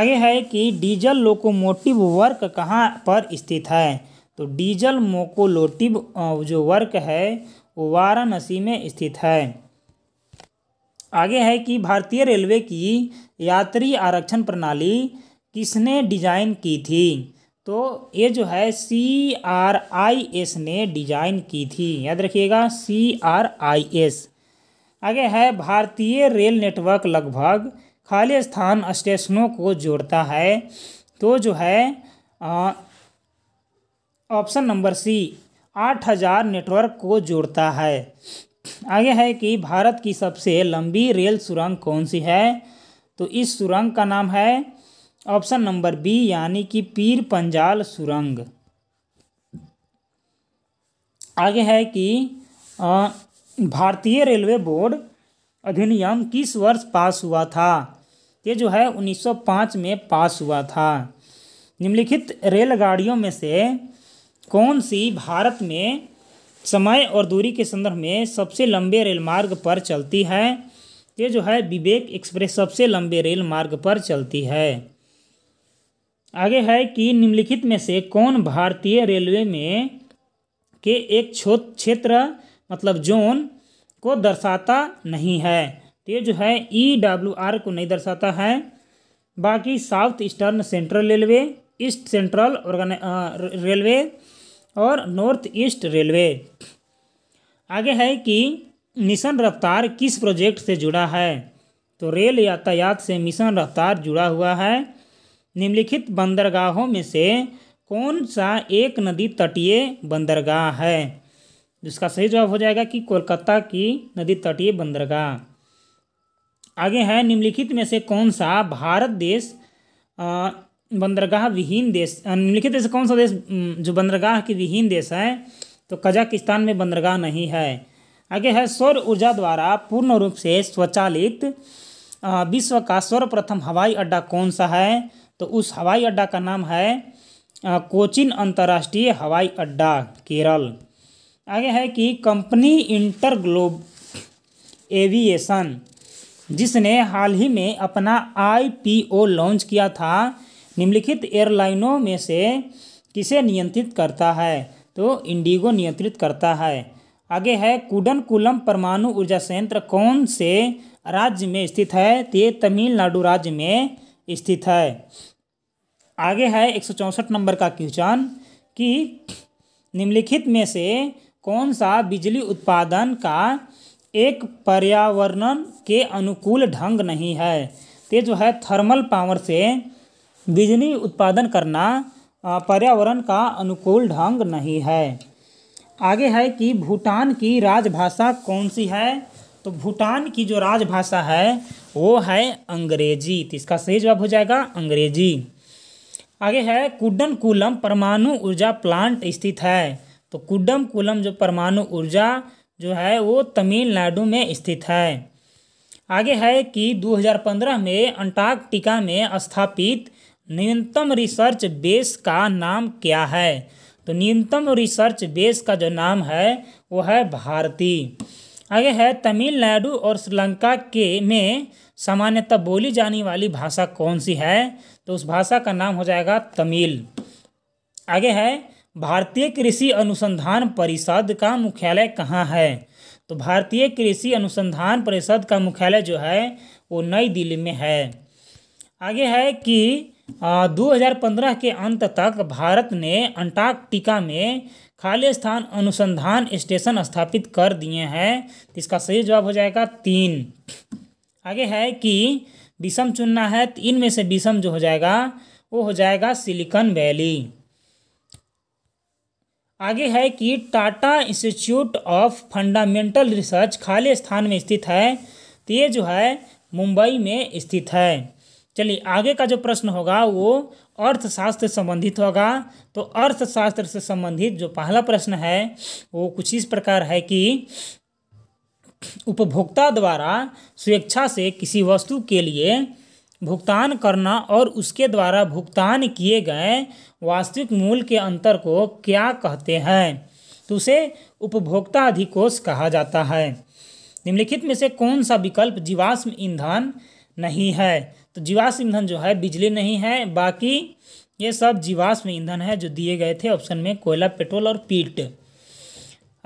Speaker 1: आगे है कि डीजल लोकोमोटिव वर्क कहाँ पर स्थित है तो डीजल मोकोलोटिव जो वर्क है वो वाराणसी में स्थित है आगे है कि भारतीय रेलवे की यात्री आरक्षण प्रणाली किसने डिज़ाइन की थी तो ये जो है सी आर आई एस ने डिज़ाइन की थी याद रखिएगा सी आर आई एस आगे है भारतीय रेल नेटवर्क लगभग खाली स्थान स्टेशनों को जोड़ता है तो जो है ऑप्शन नंबर सी आठ हज़ार नेटवर्क को जोड़ता है आगे है कि भारत की सबसे लंबी रेल सुरंग कौन सी है तो इस सुरंग का नाम है ऑप्शन नंबर बी यानी कि पीर पंजाल सुरंग आगे है कि भारतीय रेलवे बोर्ड अधिनियम किस वर्ष पास हुआ था ये जो है 1905 में पास हुआ था निम्नलिखित रेलगाड़ियों में से कौन सी भारत में समय और दूरी के संदर्भ में सबसे लंबे रेल मार्ग पर चलती है ये जो है विवेक एक्सप्रेस सबसे लंबे रेल मार्ग पर चलती है आगे है कि निम्नलिखित में से कौन भारतीय रेलवे में के एक क्षेत्र मतलब जोन को दर्शाता नहीं है तो ये जो है ई डब्ल्यू आर को नहीं दर्शाता है बाकी south eastern central railway east central railway और नॉर्थ ईस्ट रेलवे आगे है कि मिशन रफ्तार किस प्रोजेक्ट से जुड़ा है तो रेल यातायात से मिशन रफ्तार जुड़ा हुआ है निम्नलिखित बंदरगाहों में से कौन सा एक नदी तटीय बंदरगाह है जिसका सही जवाब हो जाएगा कि कोलकाता की नदी तटीय बंदरगाह आगे है निम्नलिखित में से कौन सा भारत देश बंदरगाह विहीन देश निम्नलिखित में से कौन सा देश जो बंदरगाह की विहीन देश है तो कजाकिस्तान में बंदरगाह नहीं है आगे है सौर ऊर्जा द्वारा पूर्ण रूप से स्वचालित विश्व का सर्वप्रथम हवाई अड्डा कौन सा है तो उस हवाई अड्डा का नाम है कोचिन अंतर्राष्ट्रीय हवाई अड्डा केरल आगे है कि कंपनी इंटर ग्लोब एविएशन जिसने हाल ही में अपना आईपीओ लॉन्च किया था निम्नलिखित एयरलाइनों में से किसे नियंत्रित करता है तो इंडिगो नियंत्रित करता है आगे है कुडन कुलम परमाणु ऊर्जा संयंत्र कौन से राज्य में स्थित है तो ये तमिलनाडु राज्य में स्थित है आगे है एक नंबर का क्वेश्चन कि निम्नलिखित में से कौन सा बिजली उत्पादन का एक पर्यावरण के अनुकूल ढंग नहीं है तो जो है थर्मल पावर से बिजली उत्पादन करना पर्यावरण का अनुकूल ढंग नहीं है आगे है कि भूटान की राजभाषा कौन सी है तो भूटान की जो राजभाषा है वो है अंग्रेजी तो इसका सही जवाब हो जाएगा अंग्रेजी आगे है कुडम कुलम परमाणु ऊर्जा प्लांट स्थित है तो कुडम कुलम जो परमाणु ऊर्जा जो है वो तमिलनाडु में स्थित है आगे है कि 2015 में अंटार्कटिका में स्थापित न्यूनतम रिसर्च बेस का नाम क्या है तो न्यूनतम रिसर्च बेस का जो नाम है वो है भारती आगे है तमिलनाडु और श्रीलंका के में सामान्यतः बोली जाने वाली भाषा कौन सी है तो उस भाषा का नाम हो जाएगा तमिल आगे है भारतीय कृषि अनुसंधान परिषद का मुख्यालय कहाँ है तो भारतीय कृषि अनुसंधान परिषद का मुख्यालय जो है वो नई दिल्ली में है आगे है कि आ, 2015 के अंत तक भारत ने अंटार्कटिका में खाली स्थान अनुसंधान स्टेशन स्थापित कर दिए हैं तो इसका सही जवाब हो जाएगा तीन आगे है कि विषम चुनना है तो इनमें से विषम जो हो जाएगा वो हो जाएगा सिलिकॉन वैली आगे है कि Tata institute of fundamental research खाली स्थान में स्थित है तो ये जो है मुंबई में स्थित है चलिए आगे का जो प्रश्न होगा वो अर्थशास्त्र से संबंधित होगा तो अर्थशास्त्र से संबंधित जो पहला प्रश्न है वो कुछ इस प्रकार है कि उपभोक्ता द्वारा स्वेच्छा से किसी वस्तु के लिए भुगतान करना और उसके द्वारा भुगतान किए गए वास्तविक मूल के अंतर को क्या कहते हैं तो उसे उपभोक्ता अधिकोष कहा जाता है निम्नलिखित में से कौन सा विकल्प जीवाश्म ईंधन नहीं है तो जीवाश्म ईंधन जो है बिजली नहीं है बाकी ये सब जीवाश्म ईंधन है जो दिए गए थे ऑप्शन में कोयला पेट्रोल और पीट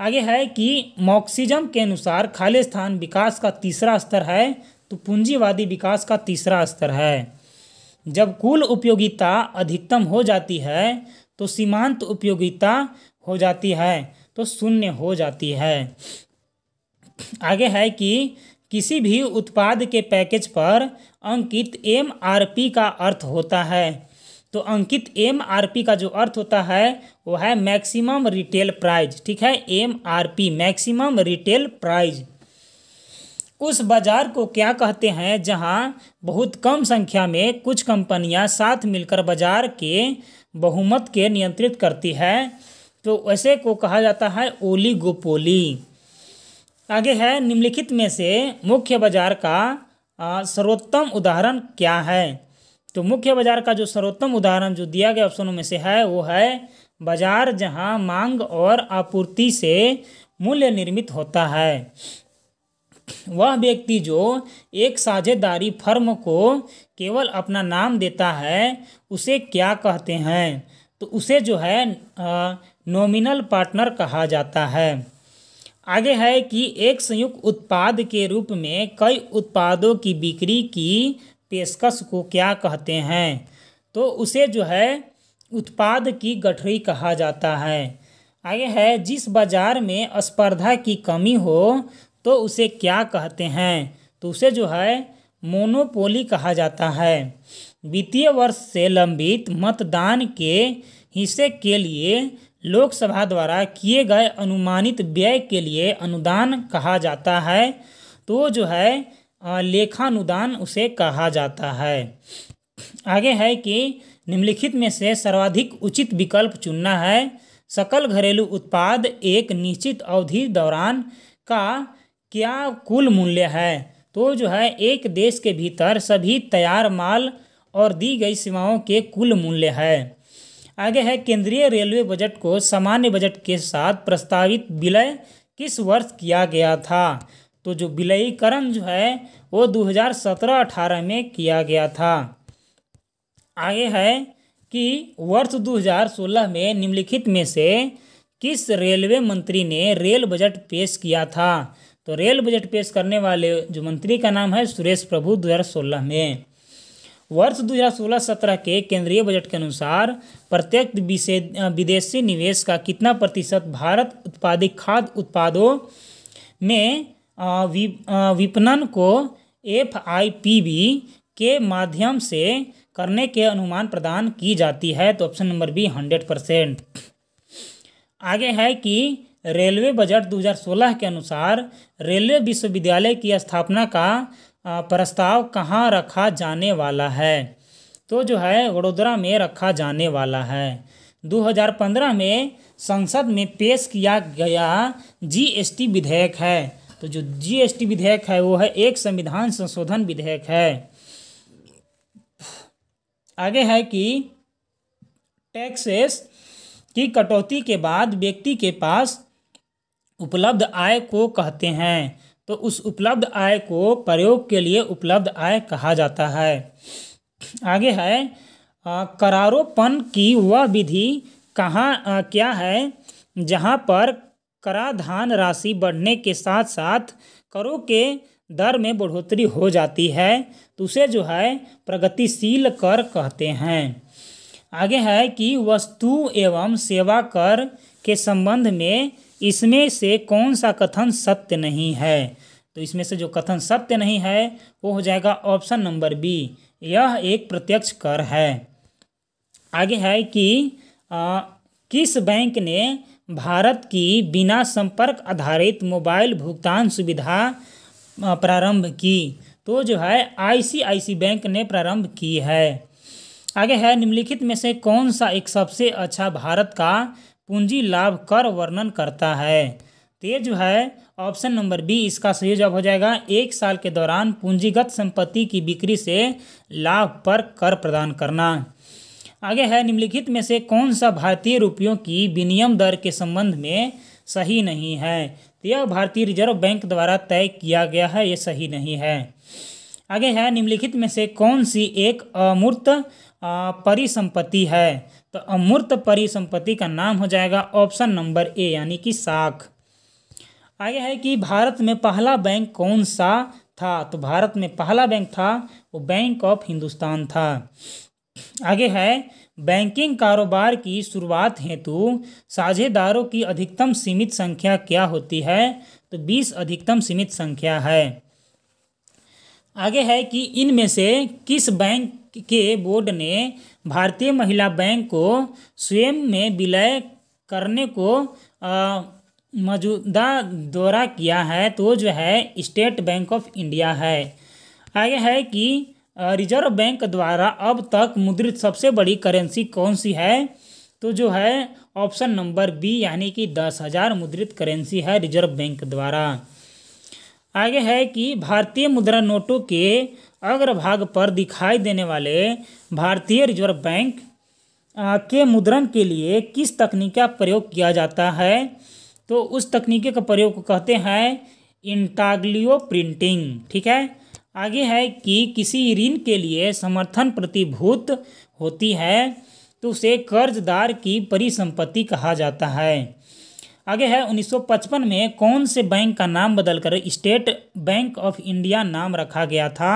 Speaker 1: आगे है कि मॉक्सिज्म के अनुसार खालिस्तान स्थान विकास का तीसरा स्तर है तो पूंजीवादी विकास का तीसरा स्तर है जब कुल उपयोगिता अधिकतम हो जाती है तो सीमांत उपयोगिता हो जाती है तो शून्य हो जाती है आगे है कि किसी भी उत्पाद के पैकेज पर अंकित एम आर पी का अर्थ होता है तो अंकित एम आर पी का जो अर्थ होता है वो है मैक्सिमम रिटेल प्राइज ठीक है M R P maximum retail price उस बाज़ार को क्या कहते हैं जहां बहुत कम संख्या में कुछ कंपनियां साथ मिलकर बाज़ार के बहुमत के नियंत्रित करती है तो ऐसे को कहा जाता है ओलीगोपोली आगे है निम्नलिखित में से मुख्य बाज़ार का सर्वोत्तम उदाहरण क्या है तो मुख्य बाजार का जो सर्वोत्तम उदाहरण जो दिया गया ऑप्शनों में से है वो है बाजार जहां मांग और आपूर्ति से मूल्य निर्मित होता है वह व्यक्ति जो एक साझेदारी फर्म को केवल अपना नाम देता है उसे क्या कहते हैं तो उसे जो है नॉमिनल पार्टनर कहा जाता है आगे है कि एक संयुक्त उत्पाद के रूप में कई उत्पादों की बिक्री की पेशकश को क्या कहते हैं तो उसे जो है उत्पाद की गठरी कहा जाता है आगे है जिस बाजार में स्पर्धा की कमी हो तो उसे क्या कहते हैं तो उसे जो है मोनोपोली कहा जाता है वित्तीय वर्ष से लंबित मतदान के हिस्से के लिए लोकसभा द्वारा किए गए अनुमानित व्यय के लिए अनुदान कहा जाता है तो जो है लेखानुदान उसे कहा जाता है आगे है कि निम्नलिखित में से सर्वाधिक उचित विकल्प चुनना है सकल घरेलू उत्पाद एक निश्चित अवधि दौरान का क्या कुल मूल्य है तो जो है एक देश के भीतर सभी तैयार माल और दी गई सेवाओं के कुल मूल्य है आगे है केंद्रीय रेलवे बजट को सामान्य बजट के साथ प्रस्तावित विलय किस वर्ष किया गया था तो जो विलयीकरण जो है वो 2017-18 में किया गया था आगे है कि वर्ष 2016 में निम्नलिखित में से किस रेलवे मंत्री ने रेल बजट पेश किया था तो रेल बजट पेश करने वाले जो मंत्री का नाम है सुरेश प्रभु 2016 में वर्ष 2016-17 के केंद्रीय बजट के अनुसार प्रत्यक्ष विदेशी निवेश का कितना प्रतिशत भारत उत्पादित खाद्य उत्पादों में विपणन को एफ आई पी बी के माध्यम से करने के अनुमान प्रदान की जाती है तो option number B hundred percent आगे है कि रेलवे बजट 2016 के अनुसार रेलवे विश्वविद्यालय की स्थापना का प्रस्ताव कहाँ रखा जाने वाला है तो जो है वडोदरा में रखा जाने वाला है 2015 में संसद में पेश किया गया जीएसटी विधेयक है तो जो जीएसटी विधेयक है वो है एक संविधान संशोधन विधेयक है आगे है कि टैक्सेस की कटौती के बाद व्यक्ति के पास उपलब्ध आय को कहते हैं तो उस उपलब्ध आय को प्रयोग के लिए उपलब्ध आय कहा जाता है आगे है करारोपन की वह विधि कहाँ क्या है जहाँ पर कराधान राशि बढ़ने के साथ साथ करों के दर में बढ़ोतरी हो जाती है तो उसे जो है प्रगतिशील कर कहते हैं आगे है कि वस्तु एवं सेवा कर के संबंध में इसमें से कौन सा कथन सत्य नहीं है तो इसमें से जो कथन सत्य नहीं है वो हो जाएगा ऑप्शन नंबर बी यह एक प्रत्यक्ष कर है आगे है कि आ, किस बैंक ने भारत की बिना संपर्क आधारित मोबाइल भुगतान सुविधा प्रारंभ की तो जो है आईसीआईसी बैंक ने प्रारंभ की है आगे है निम्नलिखित में से कौन सा एक सबसे अच्छा भारत का पूंजी लाभ कर वर्णन करता है तो ये जो है ऑप्शन नंबर बी इसका सही जवाब हो जाएगा एक साल के दौरान पूंजीगत संपत्ति की बिक्री से लाभ पर कर प्रदान करना आगे है निम्नलिखित में से कौन सा भारतीय रुपयों की विनियम दर के संबंध में सही नहीं है तो यह भारतीय रिजर्व बैंक द्वारा तय किया गया है ये सही नहीं है आगे है निम्नलिखित में से कौन सी एक अमूर्त परिसंपत्ति है तो अमूर्त परिसंपत्ति का नाम हो जाएगा ऑप्शन नंबर ए यानी कि साख आगे है कि भारत में पहला बैंक कौन सा था तो भारत में पहला बैंक था वो बैंक ऑफ हिंदुस्तान था आगे है बैंकिंग कारोबार की शुरुआत हेतु साझेदारों की अधिकतम सीमित संख्या क्या होती है तो बीस अधिकतम सीमित संख्या है आगे है कि इनमें से किस बैंक के बोर्ड ने भारतीय महिला बैंक को स्वयं में विलय करने को मौजूदा दौरा किया है तो जो है स्टेट बैंक ऑफ इंडिया है आगे है कि रिजर्व बैंक द्वारा अब तक मुद्रित सबसे बड़ी करेंसी कौन सी है तो जो है ऑप्शन नंबर बी यानी कि दस हज़ार मुद्रित करेंसी है रिजर्व बैंक द्वारा आगे है कि भारतीय मुद्रा नोटों के अग्रभाग पर दिखाई देने वाले भारतीय रिजर्व बैंक के मुद्रण के लिए किस तकनीक का प्रयोग किया जाता है तो उस तकनीक का प्रयोग कहते हैं इंटाग्लियो प्रिंटिंग ठीक है आगे है कि किसी ऋण के लिए समर्थन प्रतिभूत होती है तो उसे कर्जदार की परिसंपत्ति कहा जाता है आगे है 1955 में कौन से बैंक का नाम बदलकर स्टेट बैंक ऑफ इंडिया नाम रखा गया था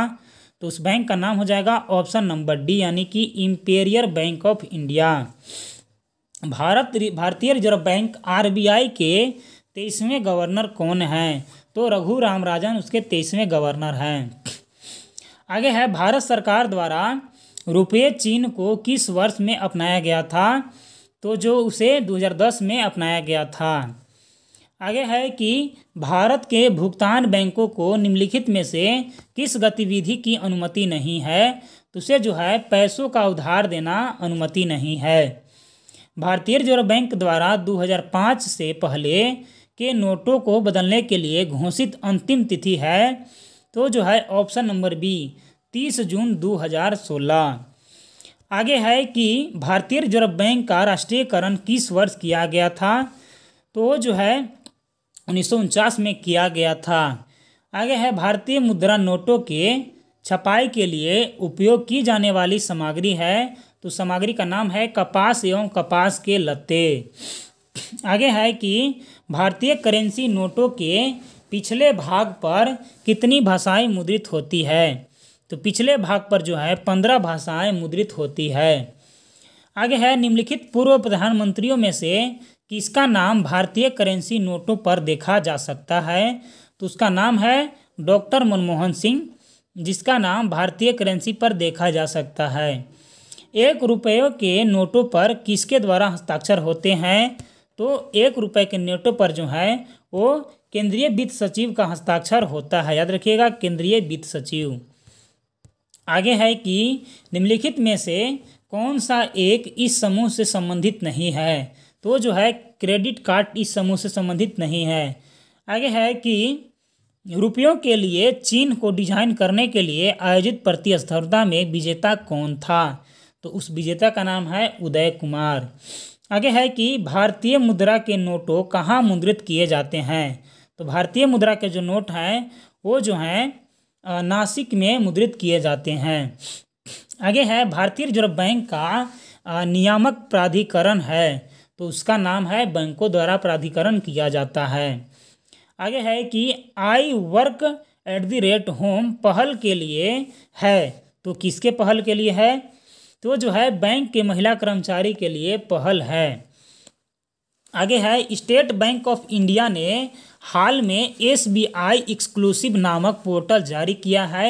Speaker 1: तो उस बैंक का नाम हो जाएगा ऑप्शन नंबर डी यानी कि imperial bank of India Bharat भारतीय रिजर्व बैंक आरबीआई के तेईसवें गवर्नर कौन हैं तो रघु राम राजन उसके तेईसवें गवर्नर हैं आगे है भारत सरकार द्वारा रुपये चीन को किस वर्ष में अपनाया गया था तो जो उसे 2010 में अपनाया गया था आगे है कि भारत के भुगतान बैंकों को निम्नलिखित में से किस गतिविधि की अनुमति नहीं है तो उसे जो है पैसों का उधार देना अनुमति नहीं है भारतीय रिजर्व बैंक द्वारा 2005 से पहले के नोटों को बदलने के लिए घोषित अंतिम तिथि है तो जो है ऑप्शन नंबर बी तीस जून दो हज़ार सोलह आगे है कि भारतीय रिजर्व बैंक का राष्ट्रीयकरण किस वर्ष किया गया था तो जो है उन्नीस में किया गया था आगे है भारतीय मुद्रा नोटों के छपाई के लिए उपयोग की जाने वाली सामग्री है तो सामग्री का नाम है कपास एवं कपास के लत्ते आगे है कि भारतीय करेंसी नोटों के पिछले भाग पर कितनी भाषाएं मुद्रित होती है तो पिछले भाग पर जो है पंद्रह भाषाएं मुद्रित होती है आगे है निम्नलिखित पूर्व प्रधानमंत्रियों में से किसका नाम भारतीय करेंसी नोटों पर देखा जा सकता है तो उसका नाम है डॉक्टर मनमोहन सिंह जिसका नाम भारतीय करेंसी पर देखा जा सकता है एक रुपये के नोटों पर किसके द्वारा हस्ताक्षर होते हैं तो एक रुपये के नोटों पर जो है वो केंद्रीय वित्त सचिव का हस्ताक्षर होता है याद रखिएगा केंद्रीय वित्त सचिव आगे है कि निम्नलिखित में से कौन सा एक इस समूह से संबंधित नहीं है तो जो है क्रेडिट कार्ड इस समूह से संबंधित नहीं है आगे है कि रुपयों के लिए चीन को डिजाइन करने के लिए आयोजित प्रतिस्पर्धा में विजेता कौन था तो उस विजेता का नाम है उदय कुमार आगे है कि भारतीय मुद्रा के नोटों कहाँ मुद्रित किए जाते हैं तो भारतीय मुद्रा के जो नोट हैं वो जो हैं नासिक में मुद्रित किए जाते हैं आगे है भारतीय रिजर्व बैंक का नियामक प्राधिकरण है तो उसका नाम है बैंकों द्वारा प्राधिकरण किया जाता है आगे है कि I work at the rate home पहल के लिए है तो किसके पहल के लिए है तो जो है बैंक के महिला कर्मचारी के लिए पहल है आगे है स्टेट बैंक ऑफ इंडिया ने हाल में एस बी आई एक्सक्लूसिव नामक पोर्टल जारी किया है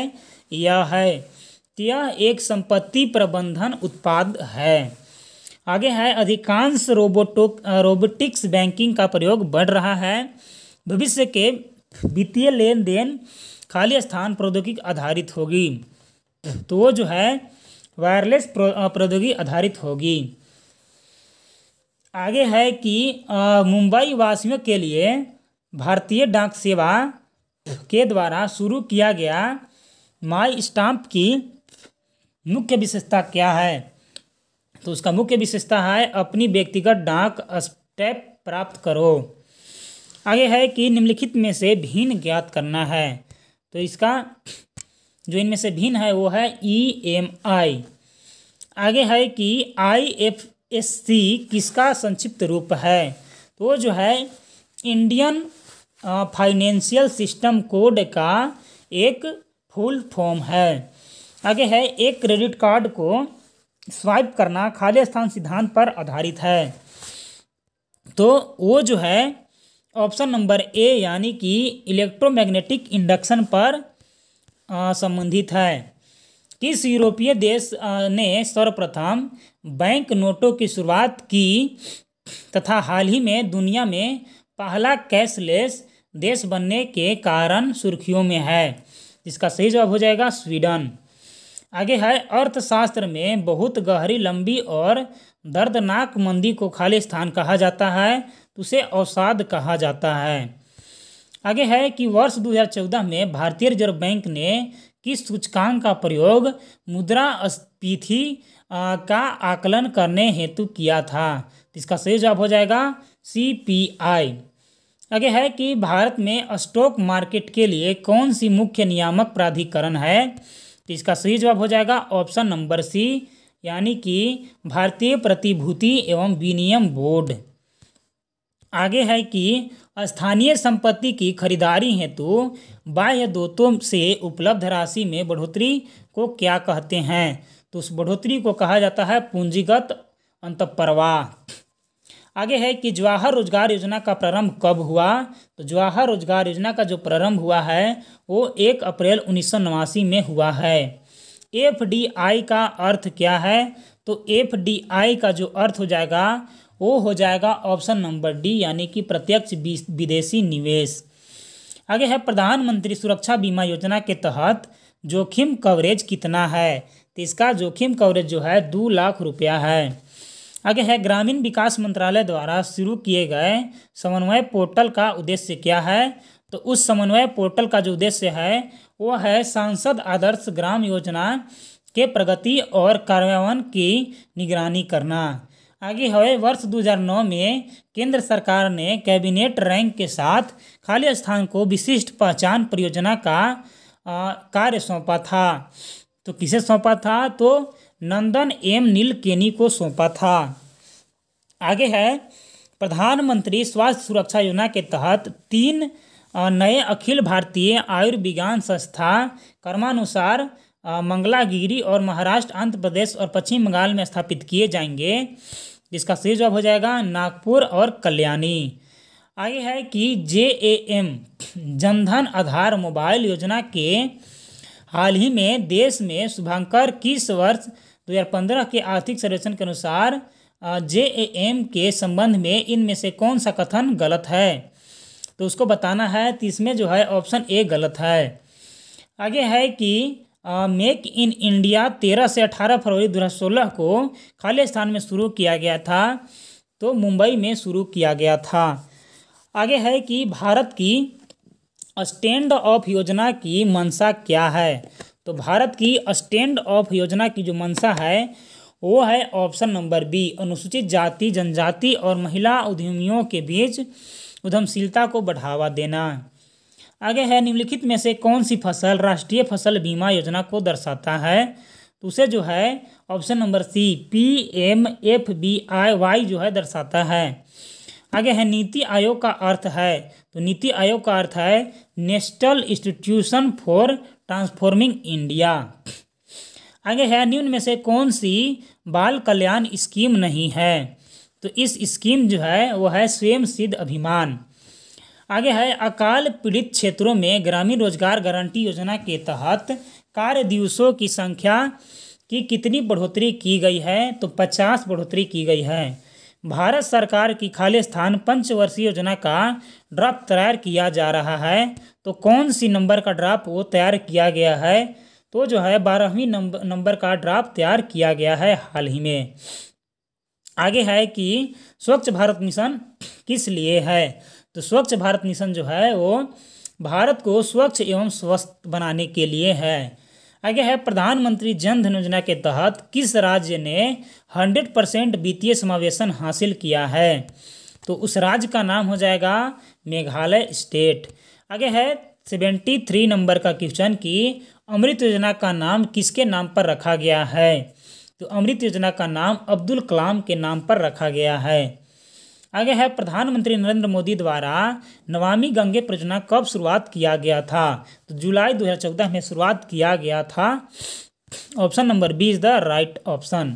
Speaker 1: यह है यह एक संपत्ति प्रबंधन उत्पाद है आगे है अधिकांश रोबोटो रोबोटिक्स बैंकिंग का प्रयोग बढ़ रहा है भविष्य के वित्तीय लेन देन खाली स्थान प्रौद्योगिक आधारित होगी तो वो जो है वायरलेस प्रौद्योगिकी आधारित होगी आगे है कि मुंबई वासियों के लिए भारतीय डाक सेवा के द्वारा शुरू किया गया माई स्टाम्प की मुख्य विशेषता क्या है तो उसका मुख्य विशेषता है अपनी व्यक्तिगत डाक स्टैप प्राप्त करो आगे है कि निम्नलिखित में से भिन्न ज्ञात करना है तो इसका जो इनमें से भिन्न है वो है ई एम आई आगे है कि आई एफ एस सी किसका संक्षिप्त रूप है तो जो है इंडियन फाइनेंशियल सिस्टम कोड का एक फुल फॉर्म है आगे है एक क्रेडिट कार्ड को स्वाइप करना खाली स्थान सिद्धांत पर आधारित है तो वो जो है ऑप्शन नंबर ए यानी कि इलेक्ट्रोमैग्नेटिक इंडक्शन पर संबंधित है किस यूरोपीय देश ने सर्वप्रथम बैंक नोटों की शुरुआत की तथा हाल ही में दुनिया में पहला कैशलेस देश बनने के कारण सुर्खियों में है इसका सही जवाब हो जाएगा स्वीडन आगे है अर्थशास्त्र में बहुत गहरी लंबी और दर्दनाक मंदी को खाली स्थान कहा जाता है तो उसे अवसाद कहा जाता है आगे है कि वर्ष 2014 में भारतीय रिजर्व बैंक ने किस सूचकांक का प्रयोग मुद्रा स्पीति का आकलन करने हेतु किया था इसका सही जवाब हो जाएगा सी पी आई आगे है कि भारत में स्टॉक मार्केट के लिए कौन सी मुख्य नियामक प्राधिकरण है तो इसका सही जवाब हो जाएगा ऑप्शन नंबर सी यानी कि भारतीय प्रतिभूति एवं विनियम बोर्ड आगे है कि स्थानीय संपत्ति की खरीदारी हेतु बाह्य दोतों से उपलब्ध राशि में बढ़ोतरी को क्या कहते हैं तो उस बढ़ोतरी को कहा जाता है पूंजीगत अंतप्रवाह आगे है कि जवाहर रोजगार योजना का प्रारंभ कब हुआ तो जवाहर रोजगार योजना का जो प्रारंभ हुआ है वो एक अप्रैल उन्नीस में हुआ है एफ डी आई का अर्थ क्या है तो एफ डी आई का जो अर्थ हो जाएगा वो हो जाएगा ऑप्शन नंबर डी यानी कि प्रत्यक्ष विदेशी निवेश आगे है प्रधानमंत्री सुरक्षा बीमा योजना के तहत जोखिम कवरेज कितना है तो इसका जोखिम कवरेज जो है दो लाख रुपया है आगे है ग्रामीण विकास मंत्रालय द्वारा शुरू किए गए समन्वय पोर्टल का उद्देश्य क्या है तो उस समन्वय पोर्टल का जो उद्देश्य है वो है सांसद आदर्श ग्राम योजना के प्रगति और कार्यान्वयन की निगरानी करना आगे है वर्ष 2009 में केंद्र सरकार ने कैबिनेट रैंक के साथ खाली स्थान को विशिष्ट पहचान परियोजना का कार्य सौंपा था तो किसे सौंपा था तो नंदन एम नील केनी को सौंपा था आगे है प्रधानमंत्री स्वास्थ्य सुरक्षा योजना के तहत तीन नए अखिल भारतीय आयुर्विज्ञान संस्था कर्मानुसार मंगलागिरी और महाराष्ट्र आंध्र प्रदेश और पश्चिम बंगाल में स्थापित किए जाएंगे जिसका सही जवाब हो जाएगा नागपुर और कल्याणी आगे है कि J A M Jandhan Aadhaar mobile योजना के हाल ही में देश में शुभंकर किस वर्ष 2015 के आर्थिक सर्वेक्षण के अनुसार जे ए एम के संबंध में इनमें से कौन सा कथन गलत है तो उसको बताना है तो इसमें जो है ऑप्शन ए गलत है आगे है कि मेक इन इंडिया तेरह से अठारह फरवरी 2016 को खालिस्तान में शुरू किया गया था तो मुंबई में शुरू किया गया था आगे है कि भारत की स्टैंड ऑफ योजना की मंशा क्या है तो भारत की स्टैंड ऑफ योजना की जो मंशा है वो है ऑप्शन नंबर बी अनुसूचित जाति जनजाति और महिला उद्यमियों के बीच उद्यमशीलता को बढ़ावा देना आगे है निम्नलिखित में से कौन सी फसल राष्ट्रीय फसल बीमा योजना को दर्शाता है तो उसे जो है option number C P M F B I Y जो है दर्शाता है आगे है नीति आयोग का अर्थ है तो नीति आयोग का अर्थ है national institution for transforming India आगे है निम्न में से कौन सी बाल कल्याण स्कीम नहीं है तो इस स्कीम जो है वो है स्वयं सिद्ध अभिमान आगे है अकाल पीड़ित क्षेत्रों में ग्रामीण रोजगार गारंटी योजना के तहत कार्य दिवसों की संख्या की कितनी बढ़ोतरी की गई है तो पचास बढ़ोतरी की गई है भारत सरकार की खाली स्थान पंचवर्षीय योजना का ड्राफ्ट तैयार किया जा रहा है तो कौन सी नंबर का ड्राफ्ट वो तैयार किया गया है तो जो है बारहवीं नंबर नंबर का ड्राफ्ट तैयार किया गया है हाल ही में आगे है कि स्वच्छ भारत मिशन किस लिए है तो स्वच्छ भारत मिशन जो है वो भारत को स्वच्छ एवं स्वस्थ बनाने के लिए है आगे है प्रधानमंत्री जन धन योजना के तहत किस राज्य ने 100 परसेंट वित्तीय समावेशन हासिल किया है तो उस राज्य का नाम हो जाएगा मेघालय स्टेट आगे है सेवेंटी थ्री नंबर का क्वेश्चन कि अमृत योजना का नाम किसके नाम पर रखा गया है तो अमृत योजना का नाम अब्दुल कलाम के नाम पर रखा गया है आगे है प्रधानमंत्री नरेंद्र मोदी द्वारा नवामी गंगे परियोजना कब शुरुआत किया गया था तो जुलाई 2014 में शुरुआत किया गया था option number B is the right option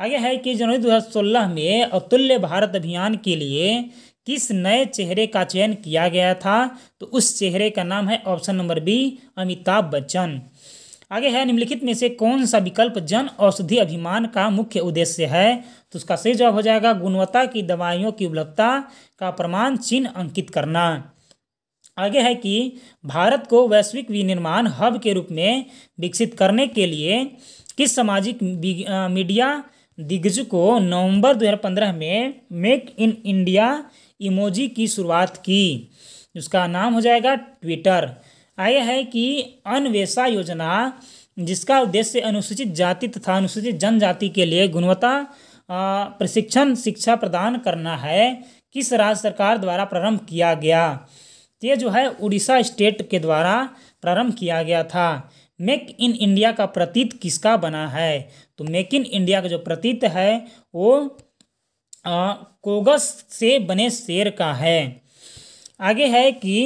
Speaker 1: आगे है कि जनवरी 2016 में अतुल्य भारत अभियान के लिए किस नए चेहरे का चयन किया गया था तो उस चेहरे का नाम है option number B Amitabh Bachchan आगे है निम्नलिखित में से कौन सा विकल्प जन औषधि अभिमान का मुख्य उद्देश्य है तो उसका सही जवाब हो जाएगा गुणवत्ता की दवाइयों की उपलब्धता का प्रमाण चिन्ह अंकित करना आगे है कि भारत को वैश्विक विनिर्माण हब के रूप में विकसित करने के लिए किस सामाजिक मीडिया दिग्गज को नवंबर 2015 में मेक इन इंडिया इमोजी की शुरुआत की उसका नाम हो जाएगा ट्विटर आया है कि अनवेशा योजना जिसका उद्देश्य अनुसूचित जाति तथा अनुसूचित जनजाति के लिए गुणवत्ता प्रशिक्षण शिक्षा प्रदान करना है किस राज्य सरकार द्वारा प्रारंभ किया गया ये जो है उड़ीसा स्टेट के द्वारा प्रारंभ किया गया था मेक इन इंडिया का प्रतीत किसका बना है तो मेक इन इंडिया का जो प्रतीत है वो कोगस से बने शेर का है आगे है कि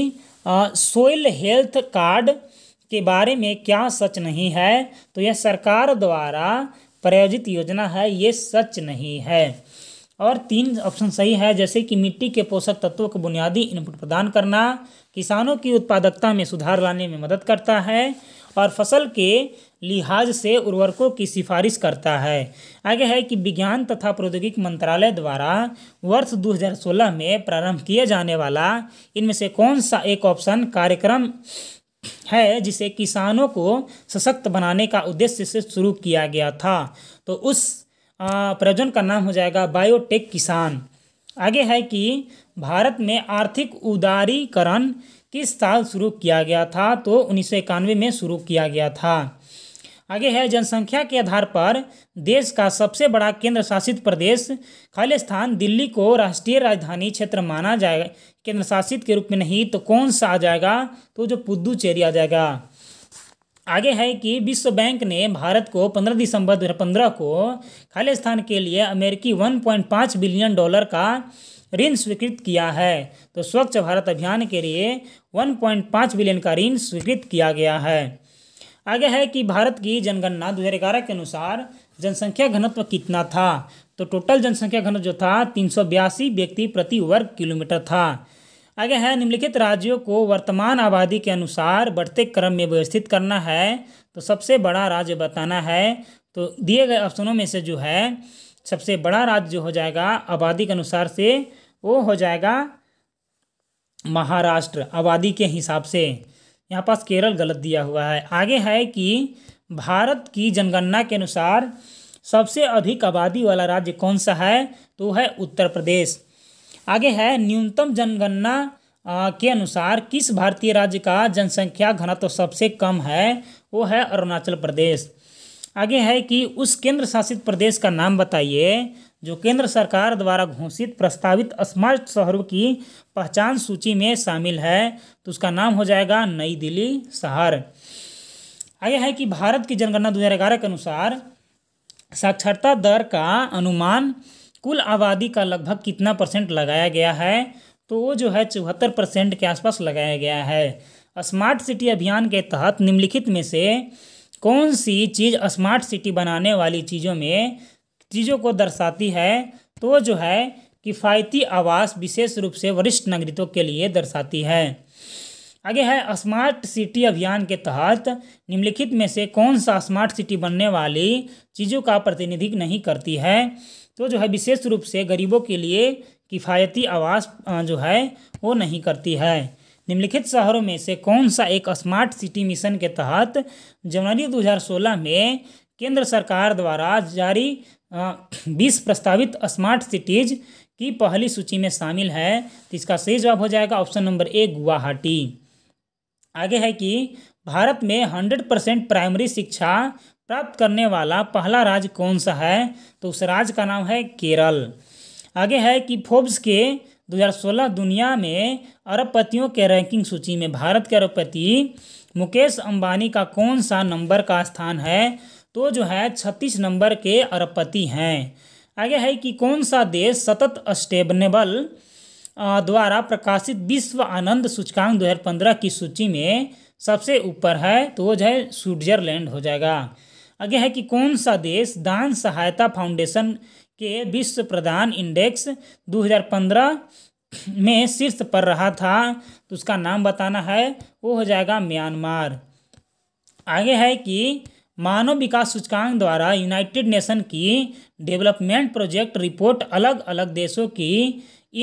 Speaker 1: सोइल हेल्थ कार्ड के बारे में क्या सच नहीं है तो यह सरकार द्वारा प्रायोजित योजना है ये सच नहीं है और तीन ऑप्शन सही है जैसे कि मिट्टी के पोषक तत्वों को बुनियादी इनपुट प्रदान करना किसानों की उत्पादकता में सुधार लाने में मदद करता है और फसल के लिहाज से उर्वरकों की सिफारिश करता है आगे है कि विज्ञान तथा प्रौद्योगिक मंत्रालय द्वारा वर्ष 2016 में प्रारंभ किया जाने वाला इनमें से कौन सा एक ऑप्शन कार्यक्रम है जिसे किसानों को सशक्त बनाने का उद्देश्य से शुरू किया गया था तो उस प्रयोजन का नाम हो जाएगा बायोटेक किसान आगे है कि भारत में आर्थिक उदारीकरण किस साल शुरू किया गया था तो उन्नीस में शुरू किया गया था आगे है जनसंख्या के आधार पर देश का सबसे बड़ा केंद्र शासित प्रदेश खालिस्तान दिल्ली को राष्ट्रीय राजधानी क्षेत्र माना जाएगा केंद्र शासित के रूप में नहीं तो कौन सा आ जाएगा तो जो पुदुचेरी आ जाएगा आगे है कि विश्व बैंक ने भारत को 15 दिसंबर 2015 को खालिस्तान के लिए अमेरिकी 1.5 बिलियन डॉलर का ऋण स्वीकृत किया है तो स्वच्छ भारत अभियान के लिए 1.5 बिलियन का ऋण स्वीकृत किया गया है आगे है कि भारत की जनगणना दो के अनुसार जनसंख्या घनत्व कितना था तो टोटल जनसंख्या घनत्व जो था तीन व्यक्ति प्रति वर्ग किलोमीटर था आगे है निम्नलिखित राज्यों को वर्तमान आबादी के अनुसार बढ़ते क्रम में व्यवस्थित करना है तो सबसे बड़ा राज्य बताना है तो दिए गए ऑप्शनों में से जो है सबसे बड़ा राज्य जो हो जाएगा आबादी के अनुसार से वो हो जाएगा महाराष्ट्र आबादी के हिसाब से यहाँ पास केरल गलत दिया हुआ है आगे है कि भारत की जनगणना के अनुसार सबसे अधिक आबादी वाला राज्य कौन सा है तो है उत्तर प्रदेश आगे है न्यूनतम जनगणना के अनुसार किस भारतीय राज्य का जनसंख्या घनत्व तो सबसे कम है वो है अरुणाचल प्रदेश आगे है कि उस केंद्र शासित प्रदेश का नाम बताइए जो केंद्र सरकार द्वारा घोषित प्रस्तावित स्मार्ट शहरों की पहचान सूची में शामिल है तो उसका नाम हो जाएगा नई दिल्ली शहर आगे है कि भारत की जनगणना दो के अनुसार साक्षरता दर का अनुमान कुल आबादी का लगभग कितना परसेंट लगाया गया है तो वो जो है चौहत्तर परसेंट के आसपास लगाया गया है स्मार्ट सिटी अभियान के तहत निम्नलिखित में से कौन सी चीज़ स्मार्ट सिटी बनाने वाली चीज़ों में चीज़ों को दर्शाती है तो जो है किफ़ायती आवास विशेष रूप से वरिष्ठ नागरिकों के लिए दर्शाती है आगे है स्मार्ट सिटी अभियान के तहत निम्नलिखित में से कौन सा स्मार्ट सिटी बनने वाली चीज़ों का प्रतिनिधित्व नहीं करती है तो जो है विशेष रूप से गरीबों के लिए किफ़ायती आवास जो है वो नहीं करती है निम्नलिखित शहरों में से कौन सा एक स्मार्ट सिटी मिशन के तहत जनवरी 2016 में केंद्र सरकार द्वारा जारी बीस प्रस्तावित स्मार्ट सिटीज़ की पहली सूची में शामिल है तो इसका सही जवाब हो जाएगा ऑप्शन नंबर ए गुवाहाटी आगे है कि भारत में हंड्रेड परसेंट प्राइमरी शिक्षा प्राप्त करने वाला पहला राज्य कौन सा है तो उस राज्य का नाम है केरल आगे है कि फोर्ब्स के 2016 दुनिया में अरबपतियों के रैंकिंग सूची में भारत के अरबपति मुकेश अंबानी का कौन सा नंबर का स्थान है तो जो है छत्तीस नंबर के अरबपति हैं आगे है कि कौन सा देश सतत स्टेबनेबल द्वारा प्रकाशित विश्व आनंद सूचकांक 2015 की सूची में सबसे ऊपर है तो वो जो है स्विट्जरलैंड हो जाएगा आगे है कि कौन सा देश दान सहायता फाउंडेशन के विश्व प्रधान इंडेक्स 2015 में शीर्ष पर रहा था तो उसका नाम बताना है वो हो जाएगा म्यांमार आगे है कि मानव विकास सूचकांक द्वारा यूनाइटेड नेशन की डेवलपमेंट प्रोजेक्ट रिपोर्ट अलग अलग देशों की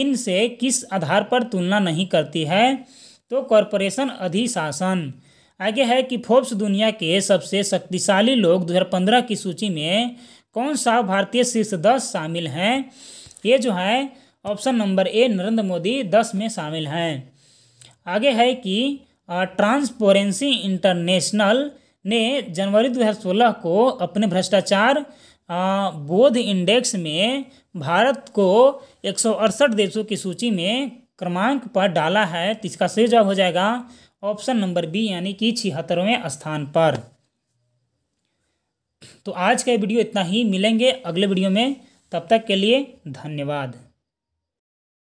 Speaker 1: इनसे किस आधार पर तुलना नहीं करती है तो कॉरपोरेशन अधिशासन आगे है कि फोर्ब्स दुनिया के सबसे शक्तिशाली लोग 2015 की सूची में कौन सा भारतीय शीर्ष दस शामिल हैं ये जो है option number A Narendra Modi दस में शामिल हैं आगे है कि ट्रांसपोरेंसी इंटरनेशनल ने जनवरी 2016 को अपने भ्रष्टाचार बोध इंडेक्स में भारत को एक देशों की सूची में क्रमांक पर डाला है तो इसका सही जवाब हो जाएगा ऑप्शन नंबर बी यानी कि छिहत्तरवें स्थान पर तो आज का वीडियो इतना ही मिलेंगे अगले वीडियो में तब तक के लिए धन्यवाद